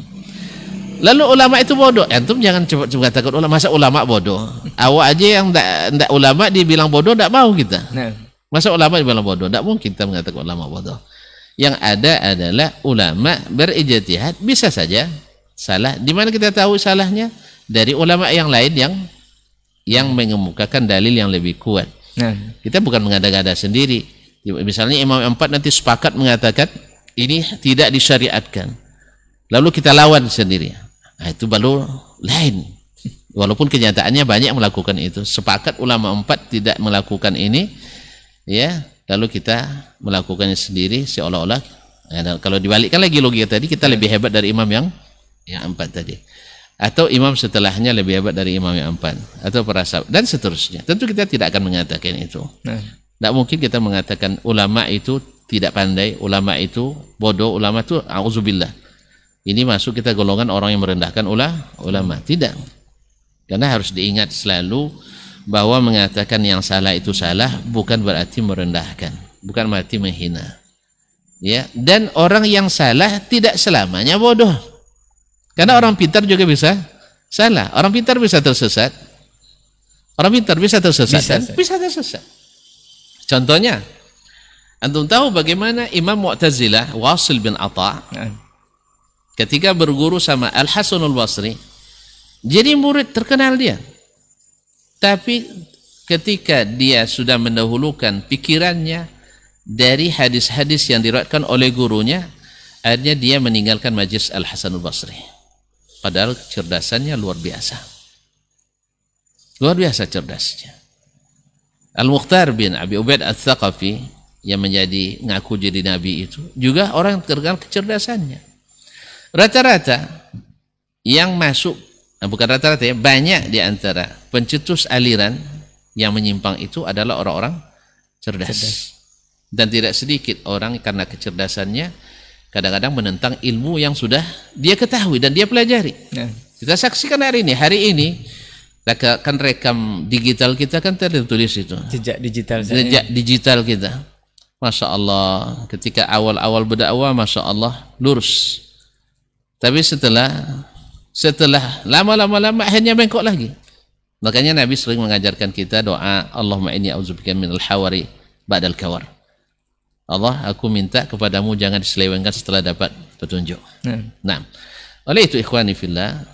Lalu ulama itu bodoh. Antum jangan coba-coba takut ulama. Masa ulama bodoh? Awak aja yang tidak ulama dibilang bodoh tidak mau kita. Nah. Masa ulama dibilang bodoh? Tidak mungkin kita mengatakan ulama bodoh. Yang ada adalah ulama berijtihad bisa saja salah. Di mana kita tahu salahnya? Dari ulama yang lain yang yang mengemukakan dalil yang lebih kuat. Nah. Kita bukan mengada-ngada sendiri. Misalnya Imam empat nanti sepakat mengatakan ini tidak disyariatkan. Lalu kita lawan sendiri. Nah, itu baru lain. Walaupun kenyataannya banyak melakukan itu. Sepakat ulama empat tidak melakukan ini. Ya, lalu kita melakukannya sendiri seolah-olah. Nah, kalau dibalikkan lagi logika tadi kita lebih hebat dari imam yang yang empat tadi atau imam setelahnya lebih hebat dari imam yang empat atau para sahabat dan seterusnya tentu kita tidak akan mengatakan itu nah. tidak mungkin kita mengatakan ulama itu tidak pandai ulama itu bodoh ulama itu auzubillah ini masuk kita golongan orang yang merendahkan ulah ulama tidak karena harus diingat selalu bahwa mengatakan yang salah itu salah bukan berarti merendahkan bukan berarti menghina ya dan orang yang salah tidak selamanya bodoh karena orang pintar juga bisa salah. Orang pintar bisa tersesat. Orang pintar bisa tersesat bisa, kan? bisa tersesat. Contohnya, antum tahu bagaimana Imam Mu'tazilah Wasil bin Atha nah. ketika berguru sama Al Hasan Al Basri jadi murid terkenal dia. Tapi ketika dia sudah mendahulukan pikirannya dari hadis-hadis yang diriwayatkan oleh gurunya, akhirnya dia meninggalkan majlis Al Hasan Al Basri. Padahal cerdasannya luar biasa. Luar biasa cerdasnya. Al-Mukhtar bin Abi Ubaid al-Thaqafi yang menjadi ngaku jadi nabi itu juga orang yang terkenal kecerdasannya. Rata-rata yang masuk, nah bukan rata-rata ya, banyak di antara pencetus aliran yang menyimpang itu adalah orang-orang cerdas. cerdas. Dan tidak sedikit orang karena kecerdasannya kadang-kadang menentang ilmu yang sudah dia ketahui dan dia pelajari. Ya. Kita saksikan hari ini, hari ini kan rekam digital kita kan tertulis itu. Jejak digital. Jejak ini. digital kita. Masya Allah, ketika awal-awal berdakwah, masya Allah lurus. Tapi setelah setelah lama-lama lama akhirnya bengkok lagi. Makanya Nabi sering mengajarkan kita doa Allahumma inni auzubika minal hawari ba'dal kawar. Allah aku minta kepadamu jangan diselewengkan setelah dapat petunjuk. Hmm. Nah, oleh itu ikhwani fillah,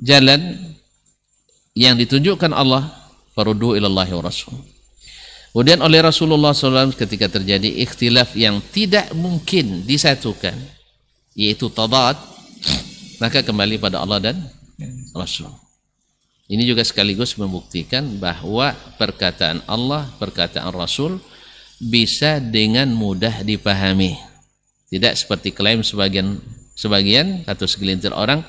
jalan yang ditunjukkan Allah perudu ilallahi wa rasul. Kemudian oleh Rasulullah SAW ketika terjadi ikhtilaf yang tidak mungkin disatukan, yaitu tadat, maka kembali pada Allah dan Rasul. Ini juga sekaligus membuktikan bahwa perkataan Allah, perkataan Rasul, bisa dengan mudah dipahami. Tidak seperti klaim sebagian sebagian atau segelintir orang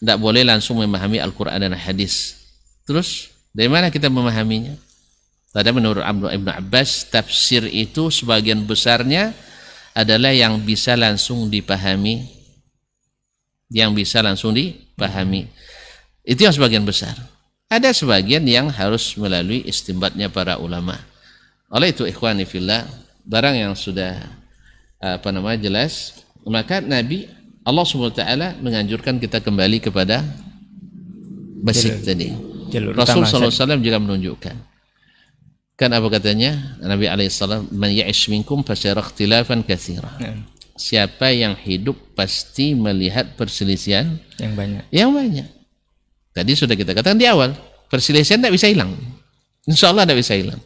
tidak boleh langsung memahami Al-Quran dan hadis. Terus dari mana kita memahaminya? Tadi menurut Ibn Abbas tafsir itu sebagian besarnya adalah yang bisa langsung dipahami yang bisa langsung dipahami itu yang sebagian besar ada sebagian yang harus melalui istimbatnya para ulama oleh itu ikhwani fillah, barang yang sudah apa namanya jelas, maka Nabi Allah SWT menganjurkan kita kembali kepada basic jalur, tadi. Jalur Rasul SAW juga menunjukkan. Kan apa katanya? Nabi alaihissalam, "Man ya'ish minkum ikhtilafan katsira." Ya. Siapa yang hidup pasti melihat perselisihan yang banyak. Yang banyak. Tadi sudah kita katakan di awal, perselisihan tidak bisa hilang. Insya Allah tidak bisa hilang.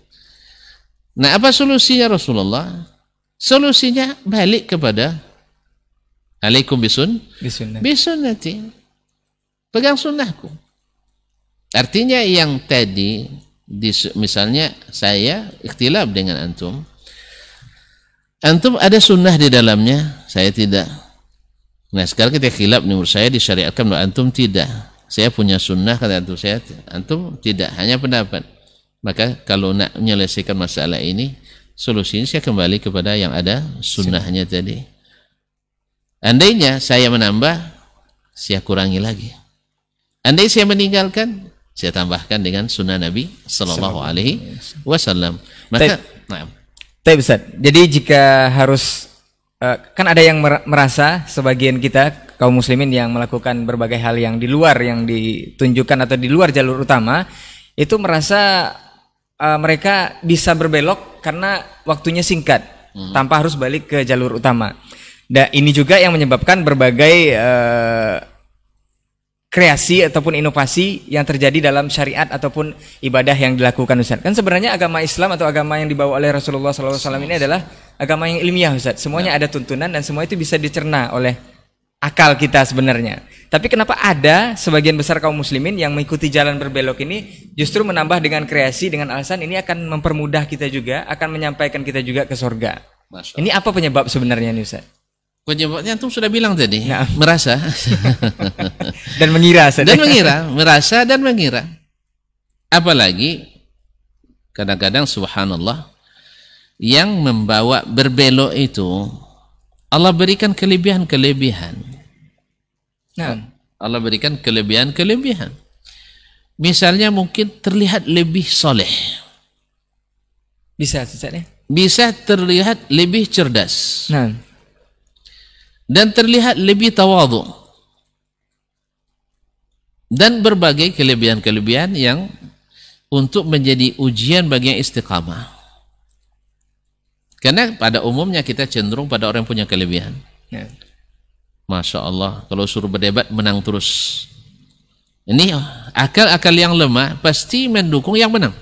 Nah, apa solusinya Rasulullah? Solusinya balik kepada alaikum bisun Bisun bisunnati. Pegang sunnahku. Artinya yang tadi misalnya saya ikhtilaf dengan antum. Antum ada sunnah di dalamnya, saya tidak. Nah, sekarang kita khilaf menurut saya disyariatkan bahwa antum tidak. Saya punya sunnah kata antum saya, antum tidak, hanya pendapat. Maka kalau nak menyelesaikan masalah ini, solusinya saya kembali kepada yang ada sunnahnya tadi. Andainya saya menambah, saya kurangi lagi. Andai saya meninggalkan, saya tambahkan dengan sunnah Nabi Shallallahu Alaihi Wasallam. Maka, nah. Tapi besar. jadi jika harus eh, kan ada yang merasa sebagian kita kaum muslimin yang melakukan berbagai hal yang di luar yang ditunjukkan atau di luar jalur utama itu merasa uh, mereka bisa berbelok karena waktunya singkat hmm. tanpa harus balik ke jalur utama. Dan ini juga yang menyebabkan berbagai uh, kreasi ataupun inovasi yang terjadi dalam syariat ataupun ibadah yang dilakukan Ustaz. Kan sebenarnya agama Islam atau agama yang dibawa oleh Rasulullah SAW ini adalah agama yang ilmiah Ustaz. Semuanya ya. ada tuntunan dan semua itu bisa dicerna oleh akal kita sebenarnya. Tapi kenapa ada sebagian besar kaum muslimin yang mengikuti jalan berbelok ini justru menambah dengan kreasi dengan alasan ini akan mempermudah kita juga, akan menyampaikan kita juga ke sorga. Masya. Ini apa penyebab sebenarnya nih Ustaz? Penyebabnya antum sudah bilang tadi, nah. merasa dan mengira. sedang. Dan mengira, merasa dan mengira. Apalagi kadang-kadang subhanallah yang membawa berbelok itu Allah berikan kelebihan-kelebihan Nah, hmm. Allah berikan kelebihan-kelebihan. Misalnya mungkin terlihat lebih soleh. Bisa, Ustaz ya? Bisa terlihat lebih cerdas. Nah. Dan terlihat lebih tawadu. Dan berbagai kelebihan-kelebihan yang untuk menjadi ujian bagi yang istiqamah. Karena pada umumnya kita cenderung pada orang yang punya kelebihan. Ya. Masya Allah, kalau suruh berdebat menang terus. Ini akal-akal yang lemah pasti mendukung yang menang.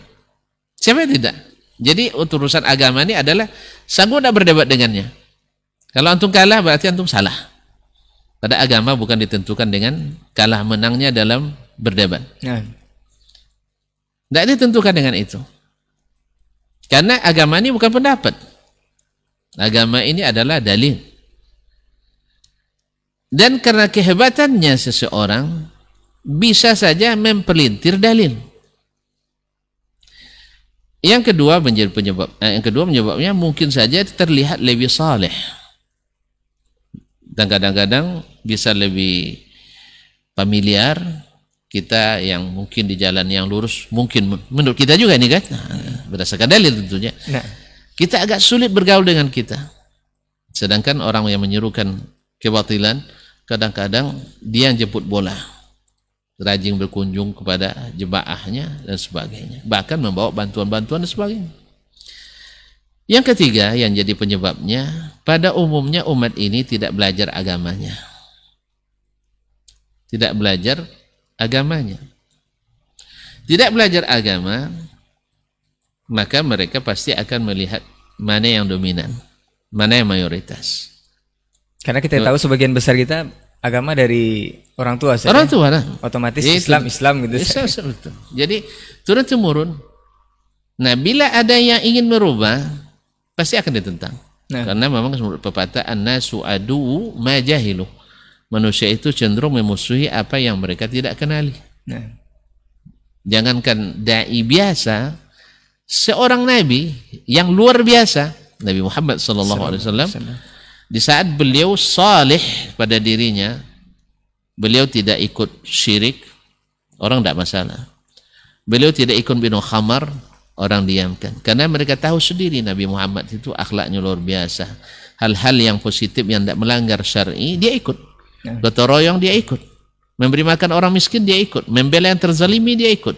Siapa yang tidak? Jadi urusan agama ini adalah sanggup tidak berdebat dengannya. Kalau antum kalah berarti antum salah. Pada agama bukan ditentukan dengan kalah menangnya dalam berdebat. Nah. Tidak ditentukan dengan itu. Karena agama ini bukan pendapat. Agama ini adalah dalil. Dan karena kehebatannya seseorang bisa saja mempelintir dalil. Yang kedua menjadi penyebab eh, yang kedua menyebabnya mungkin saja terlihat lebih saleh. Dan kadang-kadang bisa lebih familiar kita yang mungkin di jalan yang lurus mungkin menurut kita juga ini kan nah, berdasarkan dalil tentunya nah. kita agak sulit bergaul dengan kita sedangkan orang yang menyerukan kebatilan kadang-kadang dia yang jemput bola rajin berkunjung kepada jemaahnya dan sebagainya bahkan membawa bantuan-bantuan dan sebagainya yang ketiga yang jadi penyebabnya pada umumnya umat ini tidak belajar agamanya tidak belajar agamanya tidak belajar agama maka mereka pasti akan melihat mana yang dominan mana yang mayoritas karena kita tahu sebagian besar kita agama dari orang tua saya. Orang ya. tua nah. Otomatis Yaitu. Islam Islam gitu. Islam iya, betul. Jadi turun temurun. Nah bila ada yang ingin merubah pasti akan ditentang. Nah. Karena memang menurut pepatah Anasu adu majahilu. Manusia itu cenderung memusuhi apa yang mereka tidak kenali. Nah. Jangankan dai biasa, seorang nabi yang luar biasa, Nabi Muhammad sallallahu alaihi wasallam di saat beliau salih pada dirinya beliau tidak ikut syirik orang tidak masalah beliau tidak ikut minum khamar orang diamkan karena mereka tahu sendiri Nabi Muhammad itu akhlaknya luar biasa hal-hal yang positif yang tidak melanggar syar'i dia ikut ya. gotong royong dia ikut memberi makan orang miskin dia ikut membela yang terzalimi dia ikut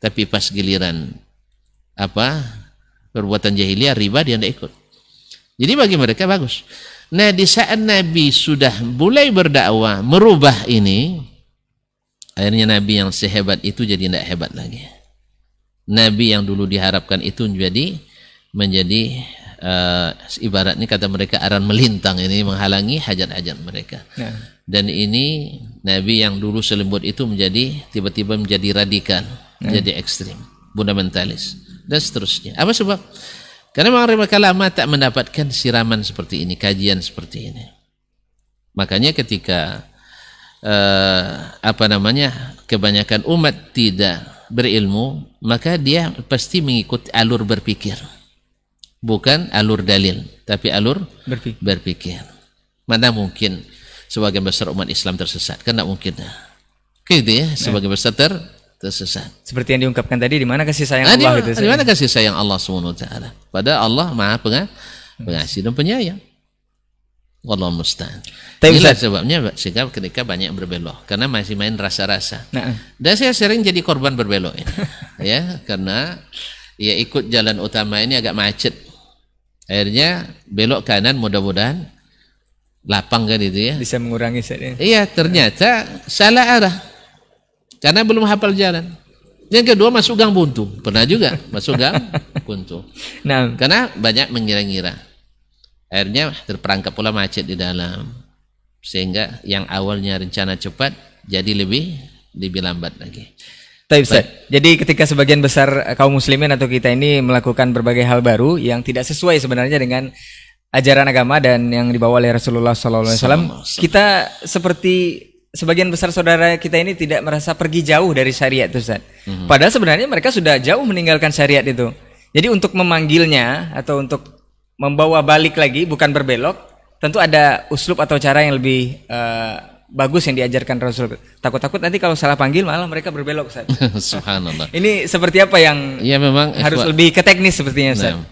tapi pas giliran apa perbuatan jahiliyah riba dia tidak ikut jadi bagi mereka bagus Nah di saat Nabi sudah mulai berdakwah merubah ini, akhirnya Nabi yang sehebat itu jadi tidak hebat lagi. Nabi yang dulu diharapkan itu menjadi menjadi uh, eh, ibaratnya kata mereka aran melintang ini menghalangi hajat-hajat mereka. Ya. Dan ini Nabi yang dulu selembut itu menjadi tiba-tiba menjadi radikal, ya. menjadi ekstrim, fundamentalis dan seterusnya. Apa sebab? Karena memang mereka lama tak mendapatkan siraman seperti ini, kajian seperti ini. Makanya ketika eh, apa namanya kebanyakan umat tidak berilmu, maka dia pasti mengikuti alur berpikir, bukan alur dalil, tapi alur berpikir. berpikir. Mana mungkin sebagian besar umat Islam tersesat? Karena mungkin. Gitu ya, sebagian nah. besar ter tersesat. Seperti yang diungkapkan tadi, di mana kasih sayang nah, Allah? Gitu, di mana kasih sayang Allah swt? Pada Allah maha pengasih dan penyayang. Wallahu musta'an. Inilah sebabnya sikap ketika banyak berbelok karena masih main rasa-rasa. Nah. Eh. Dan saya sering jadi korban berbelok ini. ya, karena ya ikut jalan utama ini agak macet. Akhirnya belok kanan mudah-mudahan lapang kan itu ya. Bisa mengurangi saya. Iya, ternyata salah arah. Karena belum hafal jalan. Yang kedua masuk gang buntu. Pernah juga masuk gang buntu. Nah. Karena banyak mengira-ngira. Akhirnya terperangkap pula macet di dalam. Sehingga yang awalnya rencana cepat jadi lebih lebih lambat lagi. Tapi, Ustaz. Jadi ketika sebagian besar eh, kaum muslimin atau kita ini melakukan berbagai hal baru yang tidak sesuai sebenarnya dengan ajaran agama dan yang dibawa oleh Rasulullah SAW, kita seperti sebagian besar saudara kita ini tidak merasa pergi jauh dari syariat Ustaz. Mm-hmm. Padahal sebenarnya mereka sudah jauh meninggalkan syariat itu. Jadi untuk memanggilnya atau untuk membawa balik lagi bukan berbelok, tentu ada uslub atau cara yang lebih uh, bagus yang diajarkan Rasul. Takut-takut nanti kalau salah panggil malah mereka berbelok Ustaz. Subhanallah. ini seperti apa yang ya, memang, harus ikhwa. lebih ke teknis sepertinya Ustaz. Nah.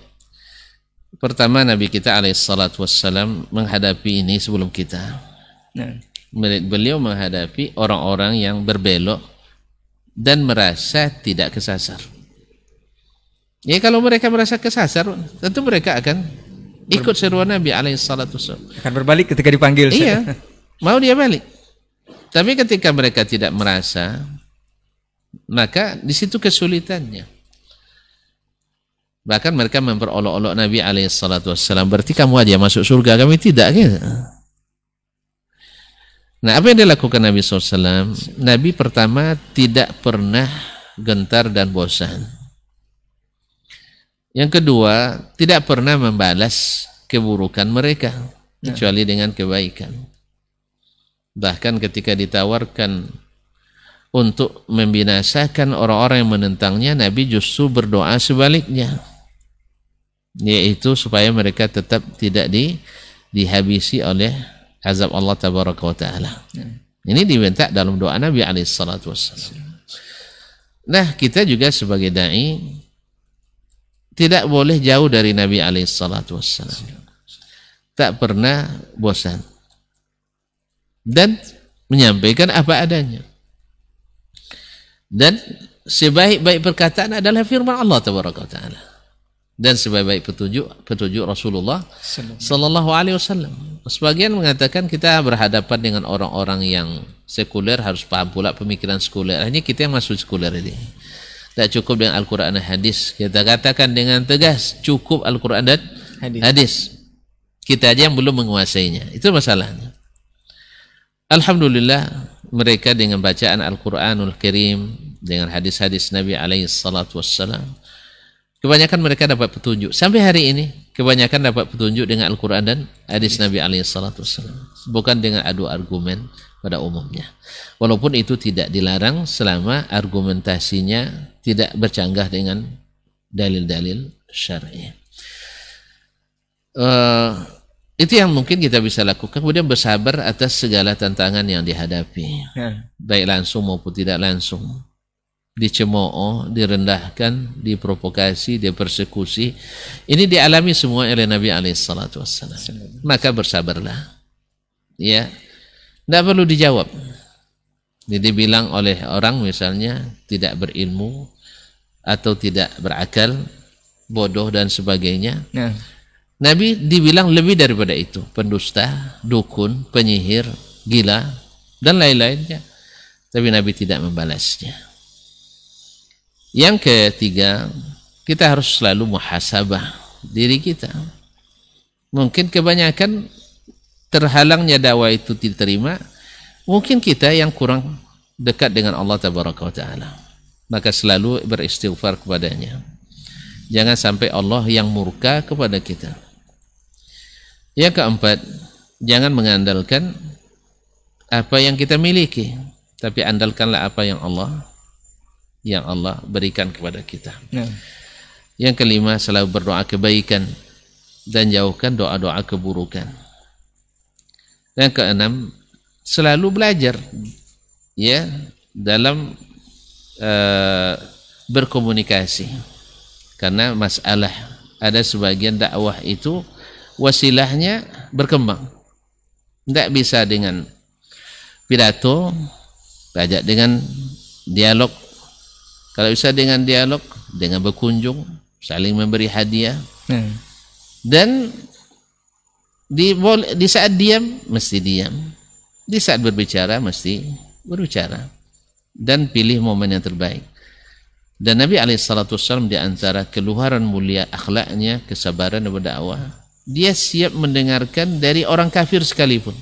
Pertama Nabi kita alaihissalatu wassalam menghadapi ini sebelum kita. Nah beliau menghadapi orang-orang yang berbelok dan merasa tidak kesasar. Ya kalau mereka merasa kesasar, tentu mereka akan ikut seruan Nabi Alaihissalam. Akan berbalik ketika dipanggil. Iya, mau dia balik. Tapi ketika mereka tidak merasa, maka di situ kesulitannya. Bahkan mereka memperolok-olok Nabi Alaihissalam. Berarti kamu aja masuk surga, kami tidak. Gitu. Nah, apa yang dilakukan Nabi SAW? Nabi pertama tidak pernah gentar dan bosan. Yang kedua, tidak pernah membalas keburukan mereka ya. kecuali dengan kebaikan. Bahkan ketika ditawarkan untuk membinasakan orang-orang yang menentangnya, Nabi justru berdoa sebaliknya, yaitu supaya mereka tetap tidak di, dihabisi oleh azab Allah tabaraka wa taala. Ini diminta dalam doa Nabi alaihi salatu Nah, kita juga sebagai dai tidak boleh jauh dari Nabi alaihi salatu Tak pernah bosan. Dan menyampaikan apa adanya. Dan sebaik-baik perkataan adalah firman Allah tabaraka wa taala dan sebaik-baik petunjuk petunjuk Rasulullah Sallallahu Alaihi Wasallam. Sebagian mengatakan kita berhadapan dengan orang-orang yang sekuler harus paham pula pemikiran sekuler. Hanya kita yang masuk sekuler ini. Tak cukup dengan Al-Quran dan Hadis. Kita katakan dengan tegas cukup Al-Quran dan Hadis. hadis. Kita aja yang belum menguasainya. Itu masalahnya. Alhamdulillah mereka dengan bacaan Al-Quranul Karim dengan hadis-hadis Nabi alaihi salatu wassalam Kebanyakan mereka dapat petunjuk. Sampai hari ini, kebanyakan dapat petunjuk dengan Al-Quran dan hadis Nabi SAW. Bukan dengan adu argumen pada umumnya. Walaupun itu tidak dilarang selama argumentasinya tidak bercanggah dengan dalil-dalil syar'i. Uh, itu yang mungkin kita bisa lakukan. Kemudian bersabar atas segala tantangan yang dihadapi, ya. baik langsung maupun tidak langsung dicemooh, direndahkan, diprovokasi, dipersekusi. Ini dialami semua oleh Nabi alaihissalatu wassalam. Maka bersabarlah. Ya. Tidak perlu dijawab. Jadi bilang oleh orang misalnya tidak berilmu atau tidak berakal, bodoh dan sebagainya. Nah. Nabi dibilang lebih daripada itu, pendusta, dukun, penyihir, gila dan lain-lainnya. Tapi Nabi tidak membalasnya. Yang ketiga, kita harus selalu muhasabah diri kita. Mungkin kebanyakan terhalangnya dakwah itu diterima, mungkin kita yang kurang dekat dengan Allah Ta'ala. Maka selalu beristighfar kepadanya. Jangan sampai Allah yang murka kepada kita. Yang keempat, jangan mengandalkan apa yang kita miliki, tapi andalkanlah apa yang Allah yang Allah berikan kepada kita. Ya. Yang kelima, selalu berdoa kebaikan dan jauhkan doa-doa keburukan. Yang keenam, selalu belajar ya dalam uh, berkomunikasi. Karena masalah ada sebagian dakwah itu wasilahnya berkembang. Tidak bisa dengan pidato, tidak dengan dialog kalau bisa dengan dialog, dengan berkunjung, saling memberi hadiah. Hmm. Dan di di saat diam mesti diam. Di saat berbicara mesti berbicara. Dan pilih momen yang terbaik. Dan Nabi SAW di antara keluaran mulia akhlaknya, kesabaran dan berdakwah, dia siap mendengarkan dari orang kafir sekalipun.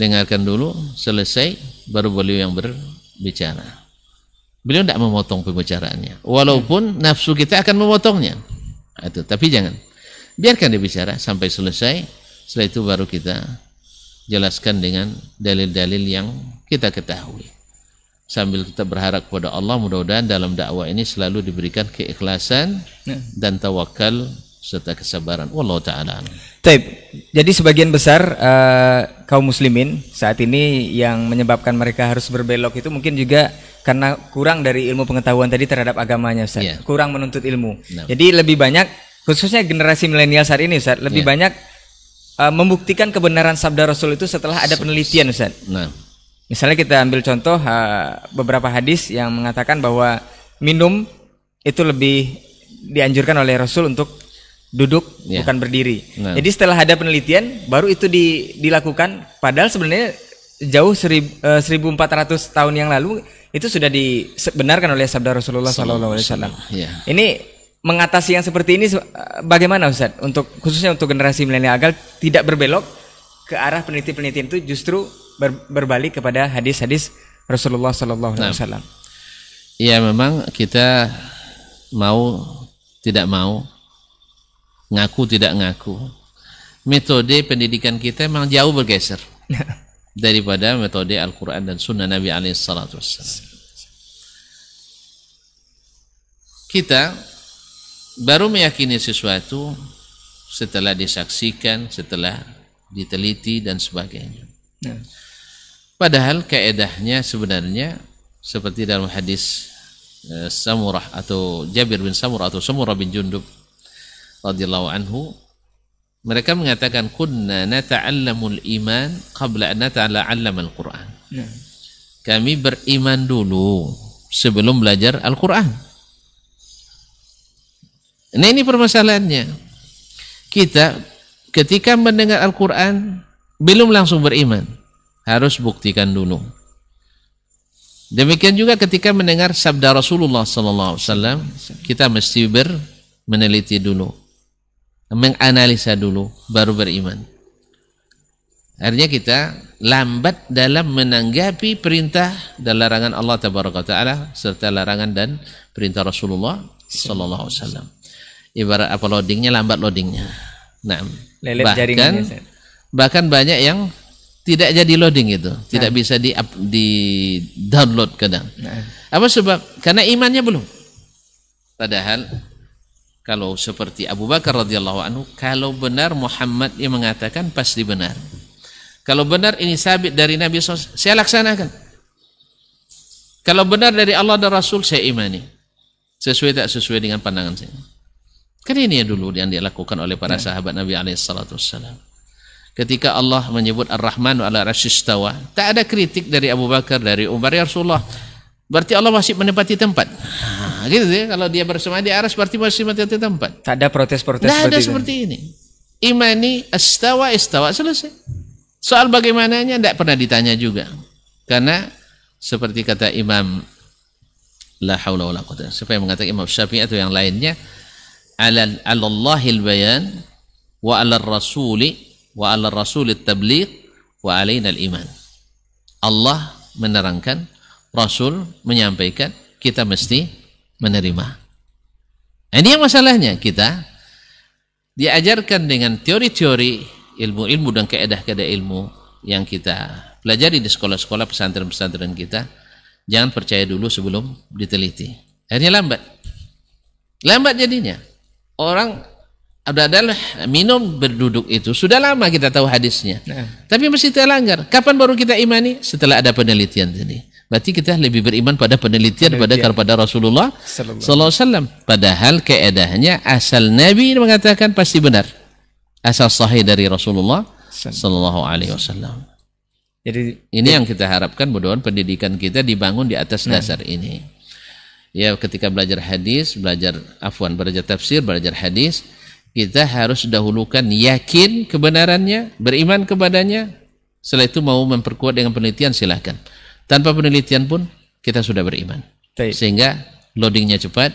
Dengarkan dulu, selesai, baru beliau yang berbicara beliau tidak memotong pembicaraannya walaupun ya. nafsu kita akan memotongnya nah, itu tapi jangan biarkan dia bicara sampai selesai setelah itu baru kita jelaskan dengan dalil-dalil yang kita ketahui sambil kita berharap kepada Allah mudah-mudahan dalam dakwah ini selalu diberikan keikhlasan ya. dan tawakal serta kesabaran. Wallahu taala. Taib. Jadi sebagian besar uh, kaum muslimin saat ini yang menyebabkan mereka harus berbelok itu mungkin juga karena kurang dari ilmu pengetahuan tadi terhadap agamanya, Ustaz. Yeah. Kurang menuntut ilmu. No. Nah. Jadi lebih banyak khususnya generasi milenial saat ini, Ustaz, lebih yeah. banyak uh, membuktikan kebenaran sabda Rasul itu setelah ada penelitian, Ustaz. Nah. Misalnya kita ambil contoh uh, beberapa hadis yang mengatakan bahwa minum itu lebih dianjurkan oleh Rasul untuk duduk yeah. bukan berdiri. Nah. Jadi setelah ada penelitian baru itu di, dilakukan. Padahal sebenarnya jauh serib, 1400 eh, tahun yang lalu itu sudah dibenarkan oleh sabda Rasulullah Sallallahu Alaihi Wasallam. Ini mengatasi yang seperti ini bagaimana Ustaz untuk khususnya untuk generasi milenial agar tidak berbelok ke arah peneliti-penelitian itu justru ber, berbalik kepada hadis-hadis Rasulullah Sallallahu Alaihi nah. Wasallam. Iya memang kita mau tidak mau ngaku tidak ngaku metode pendidikan kita memang jauh bergeser daripada metode Al-Quran dan Sunnah Nabi Alaihissalam kita baru meyakini sesuatu setelah disaksikan setelah diteliti dan sebagainya nah. padahal kaedahnya sebenarnya seperti dalam hadis eh, Samurah atau Jabir bin Samurah atau Samurah bin Jundub radhiyallahu anhu mereka mengatakan kunna nata'allamul iman qabla an al Quran. Nah. Kami beriman dulu sebelum belajar Al-Qur'an. Nah ini permasalahannya. Kita ketika mendengar Al-Qur'an belum langsung beriman, harus buktikan dulu. Demikian juga ketika mendengar sabda Rasulullah sallallahu alaihi wasallam, kita mesti ber meneliti dulu menganalisa dulu baru beriman artinya kita lambat dalam menanggapi perintah dan larangan Allah Taala serta larangan dan perintah Rasulullah Sallallahu Alaihi Wasallam ibarat apa loadingnya lambat loadingnya nah Lelet bahkan bahkan banyak yang tidak jadi loading itu nah. tidak bisa di up, di download kadang nah. apa sebab karena imannya belum padahal kalau seperti Abu Bakar radhiyallahu anhu kalau benar Muhammad yang mengatakan pasti benar kalau benar ini sabit dari Nabi SAW saya laksanakan kalau benar dari Allah dan Rasul saya imani sesuai tak sesuai dengan pandangan saya kan ini yang dulu yang dilakukan oleh para ya. sahabat Nabi SAW ketika Allah menyebut Ar-Rahman ala Rashistawa tak ada kritik dari Abu Bakar dari Umar ya Rasulullah berarti Allah masih menempati tempat. Nah, gitu sih. Kalau dia bersemadi aras berarti masih menempati tempat. Tak ada protes-protes Tidak ada seperti ini. Imani astawa istawa selesai. Soal bagaimananya tidak pernah ditanya juga. Karena seperti kata Imam la haula wala quwata. Siapa yang mengatakan Imam Syafi'i atau yang lainnya alal alallahil bayan wa alal rasuli wa alal rasulit tabligh wa alainal iman. Allah menerangkan Rasul menyampaikan kita mesti menerima. ini yang masalahnya kita diajarkan dengan teori-teori ilmu-ilmu dan keedah-keedah ilmu yang kita pelajari di sekolah-sekolah pesantren-pesantren kita jangan percaya dulu sebelum diteliti akhirnya lambat lambat jadinya orang adalah minum berduduk itu sudah lama kita tahu hadisnya nah. tapi masih terlanggar kapan baru kita imani setelah ada penelitian tadi Berarti kita lebih beriman pada penelitian, daripada pada kepada Rasulullah Sallallahu Alaihi Wasallam. Padahal keedahnya asal Nabi mengatakan pasti benar. Asal sahih dari Rasulullah Sallallahu Alaihi Wasallam. Jadi ini ya. yang kita harapkan mudah-mudahan pendidikan kita dibangun di atas nah. dasar ini. Ya ketika belajar hadis, belajar afwan, belajar tafsir, belajar hadis, kita harus dahulukan yakin kebenarannya, beriman kepadanya. Setelah itu mau memperkuat dengan penelitian silahkan. Tanpa penelitian pun kita sudah beriman. Taip. Sehingga loadingnya cepat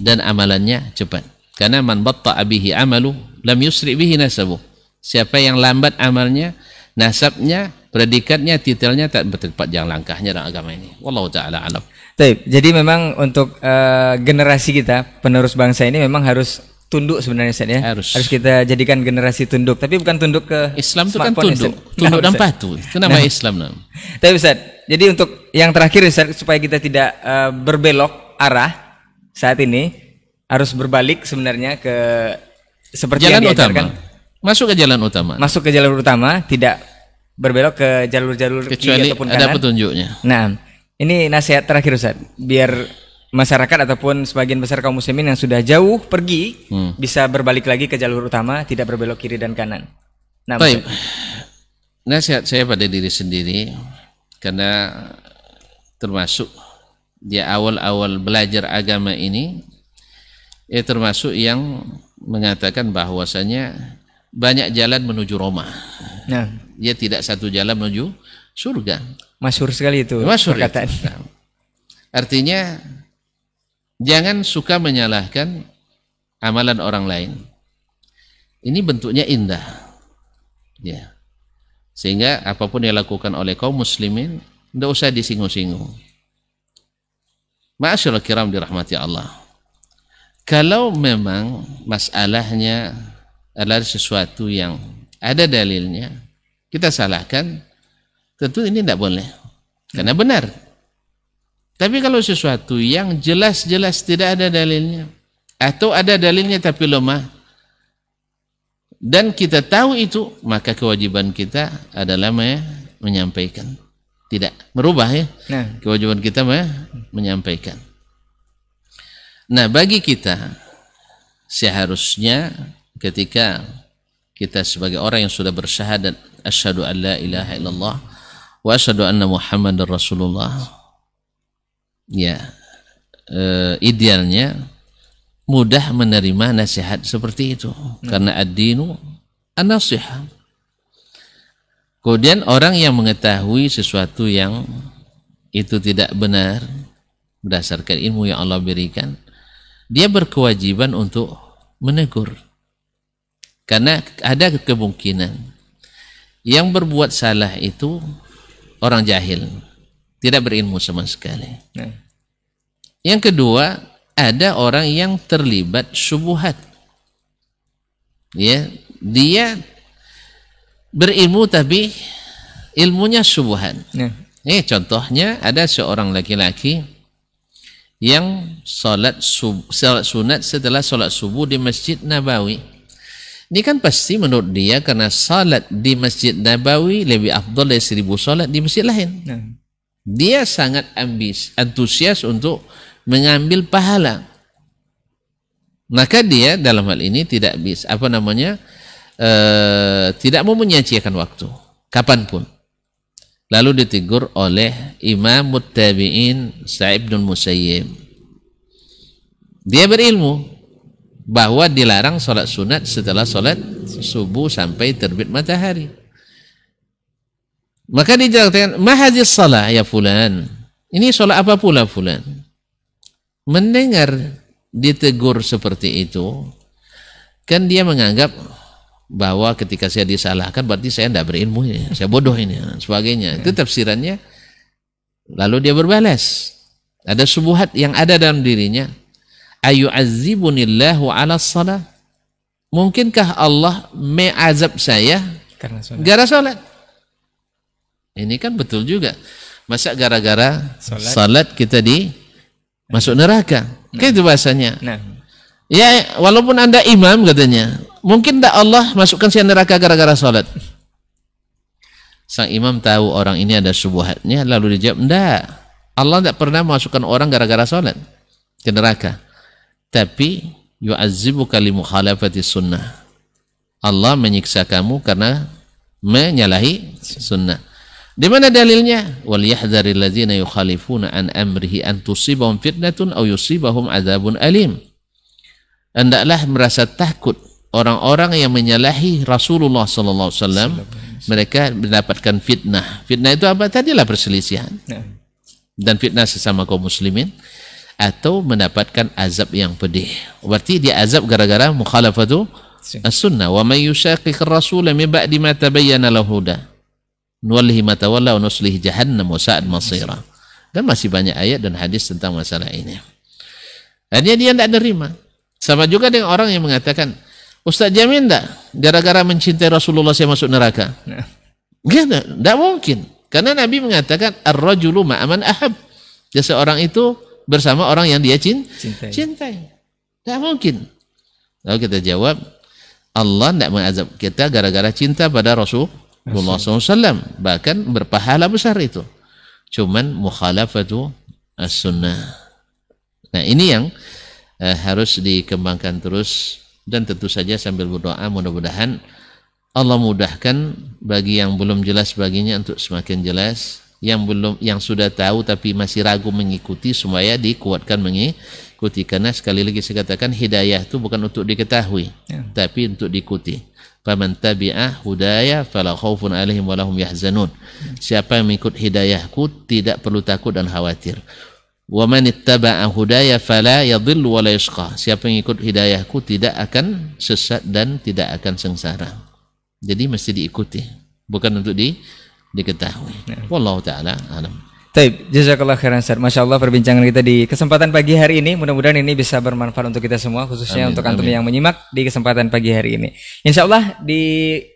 dan amalannya cepat. Karena man batta abihi amalu lam yusri bihi nasabu. Siapa yang lambat amalnya, nasabnya, predikatnya, titelnya tak bertepat yang langkahnya dalam agama ini. Wallahu taala alam. Taip. Jadi memang untuk uh, generasi kita penerus bangsa ini memang harus tunduk sebenarnya Ustaz ya. Harus. Harus kita jadikan generasi tunduk, tapi bukan tunduk ke Islam itu kan tunduk. Ustaz. Tunduk nah, dan patuh. Itu nama nah. Islam namanya. Tapi Ustaz, jadi untuk yang terakhir Ustaz supaya kita tidak uh, berbelok arah saat ini harus berbalik sebenarnya ke seperti jalan yang utama. Masuk ke jalan utama. Masuk ke jalur utama, tidak berbelok ke jalur-jalur kiri ataupun ada kanan. ada petunjuknya. Nah, ini nasihat terakhir Ustaz, biar masyarakat ataupun sebagian besar kaum muslimin yang sudah jauh pergi hmm. bisa berbalik lagi ke jalur utama tidak berbelok kiri dan kanan. Nah, Baik. Nasihat saya pada diri sendiri karena termasuk dia awal-awal belajar agama ini ya termasuk yang mengatakan bahwasanya banyak jalan menuju Roma. Nah, dia ya tidak satu jalan menuju surga. Masyur sekali itu. Masyur. Nah. artinya Jangan suka menyalahkan amalan orang lain. Ini bentuknya indah. Ya. Sehingga apapun yang dilakukan oleh kaum muslimin, tidak usah disinggung-singgung. Ma'asyur kiram dirahmati Allah. Kalau memang masalahnya adalah sesuatu yang ada dalilnya, kita salahkan, tentu ini tidak boleh. Karena benar. Tapi kalau sesuatu yang jelas-jelas tidak ada dalilnya atau ada dalilnya tapi lemah dan kita tahu itu maka kewajiban kita adalah menyampaikan tidak merubah ya nah. kewajiban kita menyampaikan nah bagi kita seharusnya ketika kita sebagai orang yang sudah bersyahadat asyhadu alla ilaha illallah wa asyhadu anna muhammadar rasulullah ya e, idealnya mudah menerima nasihat seperti itu hmm. karena ad anasihah Kemudian orang yang mengetahui sesuatu yang itu tidak benar berdasarkan ilmu yang Allah berikan, dia berkewajiban untuk menegur. Karena ada kemungkinan yang berbuat salah itu orang jahil, tidak berilmu sama sekali. hmm. Yang kedua, ada orang yang terlibat subuhat. Ya, dia berilmu tapi ilmunya subuhan. Ya. Ini contohnya ada seorang laki-laki yang sholat, salat sunat setelah sholat subuh di Masjid Nabawi. Ini kan pasti menurut dia karena sholat di Masjid Nabawi lebih afdol dari seribu sholat di masjid lain. Ya. Dia sangat ambis, antusias untuk mengambil pahala. Maka dia dalam hal ini tidak bisa apa namanya e, tidak mau menyia-nyiakan waktu kapanpun. Lalu ditegur oleh Imam Muttabi'in Sa'ib bin Musayyib. Dia berilmu bahwa dilarang sholat sunat setelah sholat subuh sampai terbit matahari. Maka dia mengatakan, mahadis salah ya fulan. Ini sholat apa pula fulan? mendengar ditegur seperti itu, kan dia menganggap bahwa ketika saya disalahkan berarti saya tidak berilmu, ini, saya bodoh ini, dan sebagainya. Itu tafsirannya. Lalu dia berbalas. Ada subuhat yang ada dalam dirinya. Ayu azibunillahu ala salat. Mungkinkah Allah meazab saya karena gara salat Ini kan betul juga. Masa gara-gara salat kita di masuk neraka. Nah. itu bahasanya. Nah. Ya, walaupun Anda imam katanya, mungkin tidak Allah masukkan saya neraka gara-gara salat. Sang imam tahu orang ini ada subuhatnya lalu dijawab, "Enggak. Allah tidak pernah masukkan orang gara-gara salat ke neraka. Tapi yu'azzibuka kalimu mukhalafati sunnah." Allah menyiksa kamu karena menyalahi sunnah. Di mana dalilnya? Wal yahdharil ladzina yukhalifuna an amrihi an tusibahum fitnatun aw yusibahum adzabun alim. Hendaklah merasa takut orang-orang yang menyalahi Rasulullah sallallahu alaihi wasallam mereka mendapatkan fitnah. Fitnah itu apa? Tadilah perselisihan. Ya. Dan fitnah sesama kaum muslimin atau mendapatkan azab yang pedih. Berarti dia azab gara-gara mukhalafatu as-sunnah wa may yushaqiq ar-rasul min ba'di ma tabayyana lahu huda nuwallihi matawalla wa nuslihi jahannam wa sa'ad masira. Dan masih banyak ayat dan hadis tentang masalah ini. Hanya dia tidak nerima. Sama juga dengan orang yang mengatakan, Ustaz jamin tidak gara-gara mencintai Rasulullah saya masuk neraka? Enggak, ya. tidak mungkin. Karena Nabi mengatakan ar-rajulu ma'aman ahab. Dia seorang itu bersama orang yang dia cintai. cintai. Tidak mungkin. Lalu kita jawab, Allah tidak mengazab kita gara-gara cinta pada Rasul Rasulullah SAW bahkan berpahala besar itu cuman mukhalafatu as-sunnah nah ini yang eh, harus dikembangkan terus dan tentu saja sambil berdoa mudah-mudahan Allah mudahkan bagi yang belum jelas baginya untuk semakin jelas yang belum yang sudah tahu tapi masih ragu mengikuti supaya dikuatkan mengikuti karena sekali lagi saya katakan hidayah itu bukan untuk diketahui ya. tapi untuk diikuti faman tabi'ah hudaya fala khaufun alaihim wa lahum yahzanun. Siapa yang mengikut hidayahku tidak perlu takut dan khawatir. Wa man ittaba'a hudaya fala yadhillu wa la yashqa. Siapa yang ikut hidayahku tidak akan sesat dan tidak akan sengsara. Jadi mesti diikuti, bukan untuk di diketahui. Ya. Wallahu taala alam. Taib, jazakallah khairan Ustaz. Masya Allah perbincangan kita di kesempatan pagi hari ini. Mudah-mudahan ini bisa bermanfaat untuk kita semua, khususnya amin, untuk antum yang menyimak di kesempatan pagi hari ini. Insya Allah di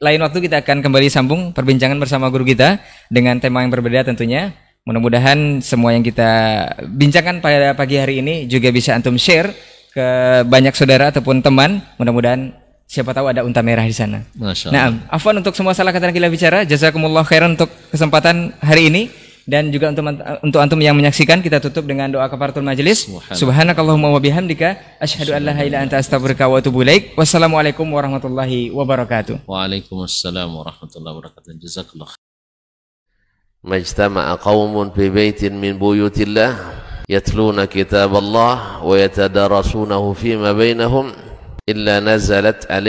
lain waktu kita akan kembali sambung perbincangan bersama guru kita dengan tema yang berbeda tentunya. Mudah-mudahan semua yang kita bincangkan pada pagi hari ini juga bisa antum share ke banyak saudara ataupun teman. Mudah-mudahan siapa tahu ada unta merah di sana. Nah, afwan untuk semua salah kata yang kita bicara. Jazakumullah khairan untuk kesempatan hari ini dan juga untuk untuk antum yang menyaksikan kita tutup dengan doa kafaratul majelis. Subhanakallahumma wa bihamdika asyhadu an la ilaha illa anta astaghfiruka wa atubu ilaik. Wassalamualaikum warahmatullahi wabarakatuh. Waalaikumsalam warahmatullahi wabarakatuh. Jazakallah. Majtama'a qaumun fi baitin min buyutillah yatluna kitab Allah wa yatadarasunahu fima bainahum illa nazalat as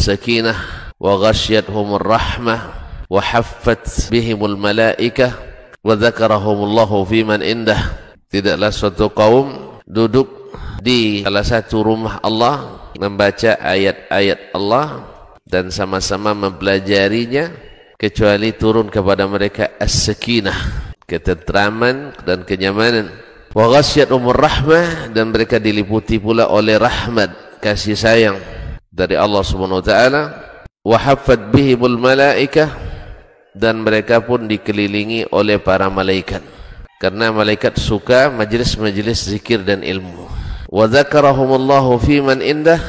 sakinah wa ar rahmah wa بهم bihimul wa dzakarahumullahu fi man indah tidaklah suatu kaum duduk di salah satu rumah Allah membaca ayat-ayat Allah dan sama-sama mempelajarinya kecuali turun kepada mereka as-sakinah ketenteraman dan kenyamanan wa ghasyat umur rahmah dan mereka diliputi pula oleh rahmat kasih sayang dari Allah Subhanahu wa taala wa haffat bihi bul malaikah dan mereka pun dikelilingi oleh para malaikat karena malaikat suka majlis-majlis zikir dan ilmu wa dzakarahumullahu fi man indah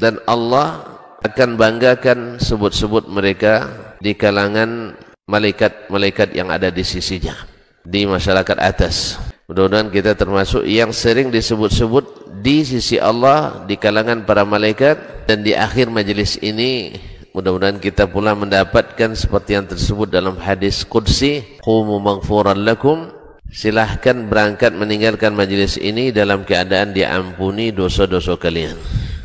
dan Allah akan banggakan sebut-sebut mereka di kalangan malaikat-malaikat yang ada di sisinya di masyarakat atas mudah-mudahan kita termasuk yang sering disebut-sebut di sisi Allah di kalangan para malaikat dan di akhir majlis ini Mudah-mudahan kita pula mendapatkan seperti yang tersebut dalam hadis Qudsi. Qumu maghfuran lakum. Silahkan berangkat meninggalkan majlis ini dalam keadaan diampuni dosa-dosa kalian.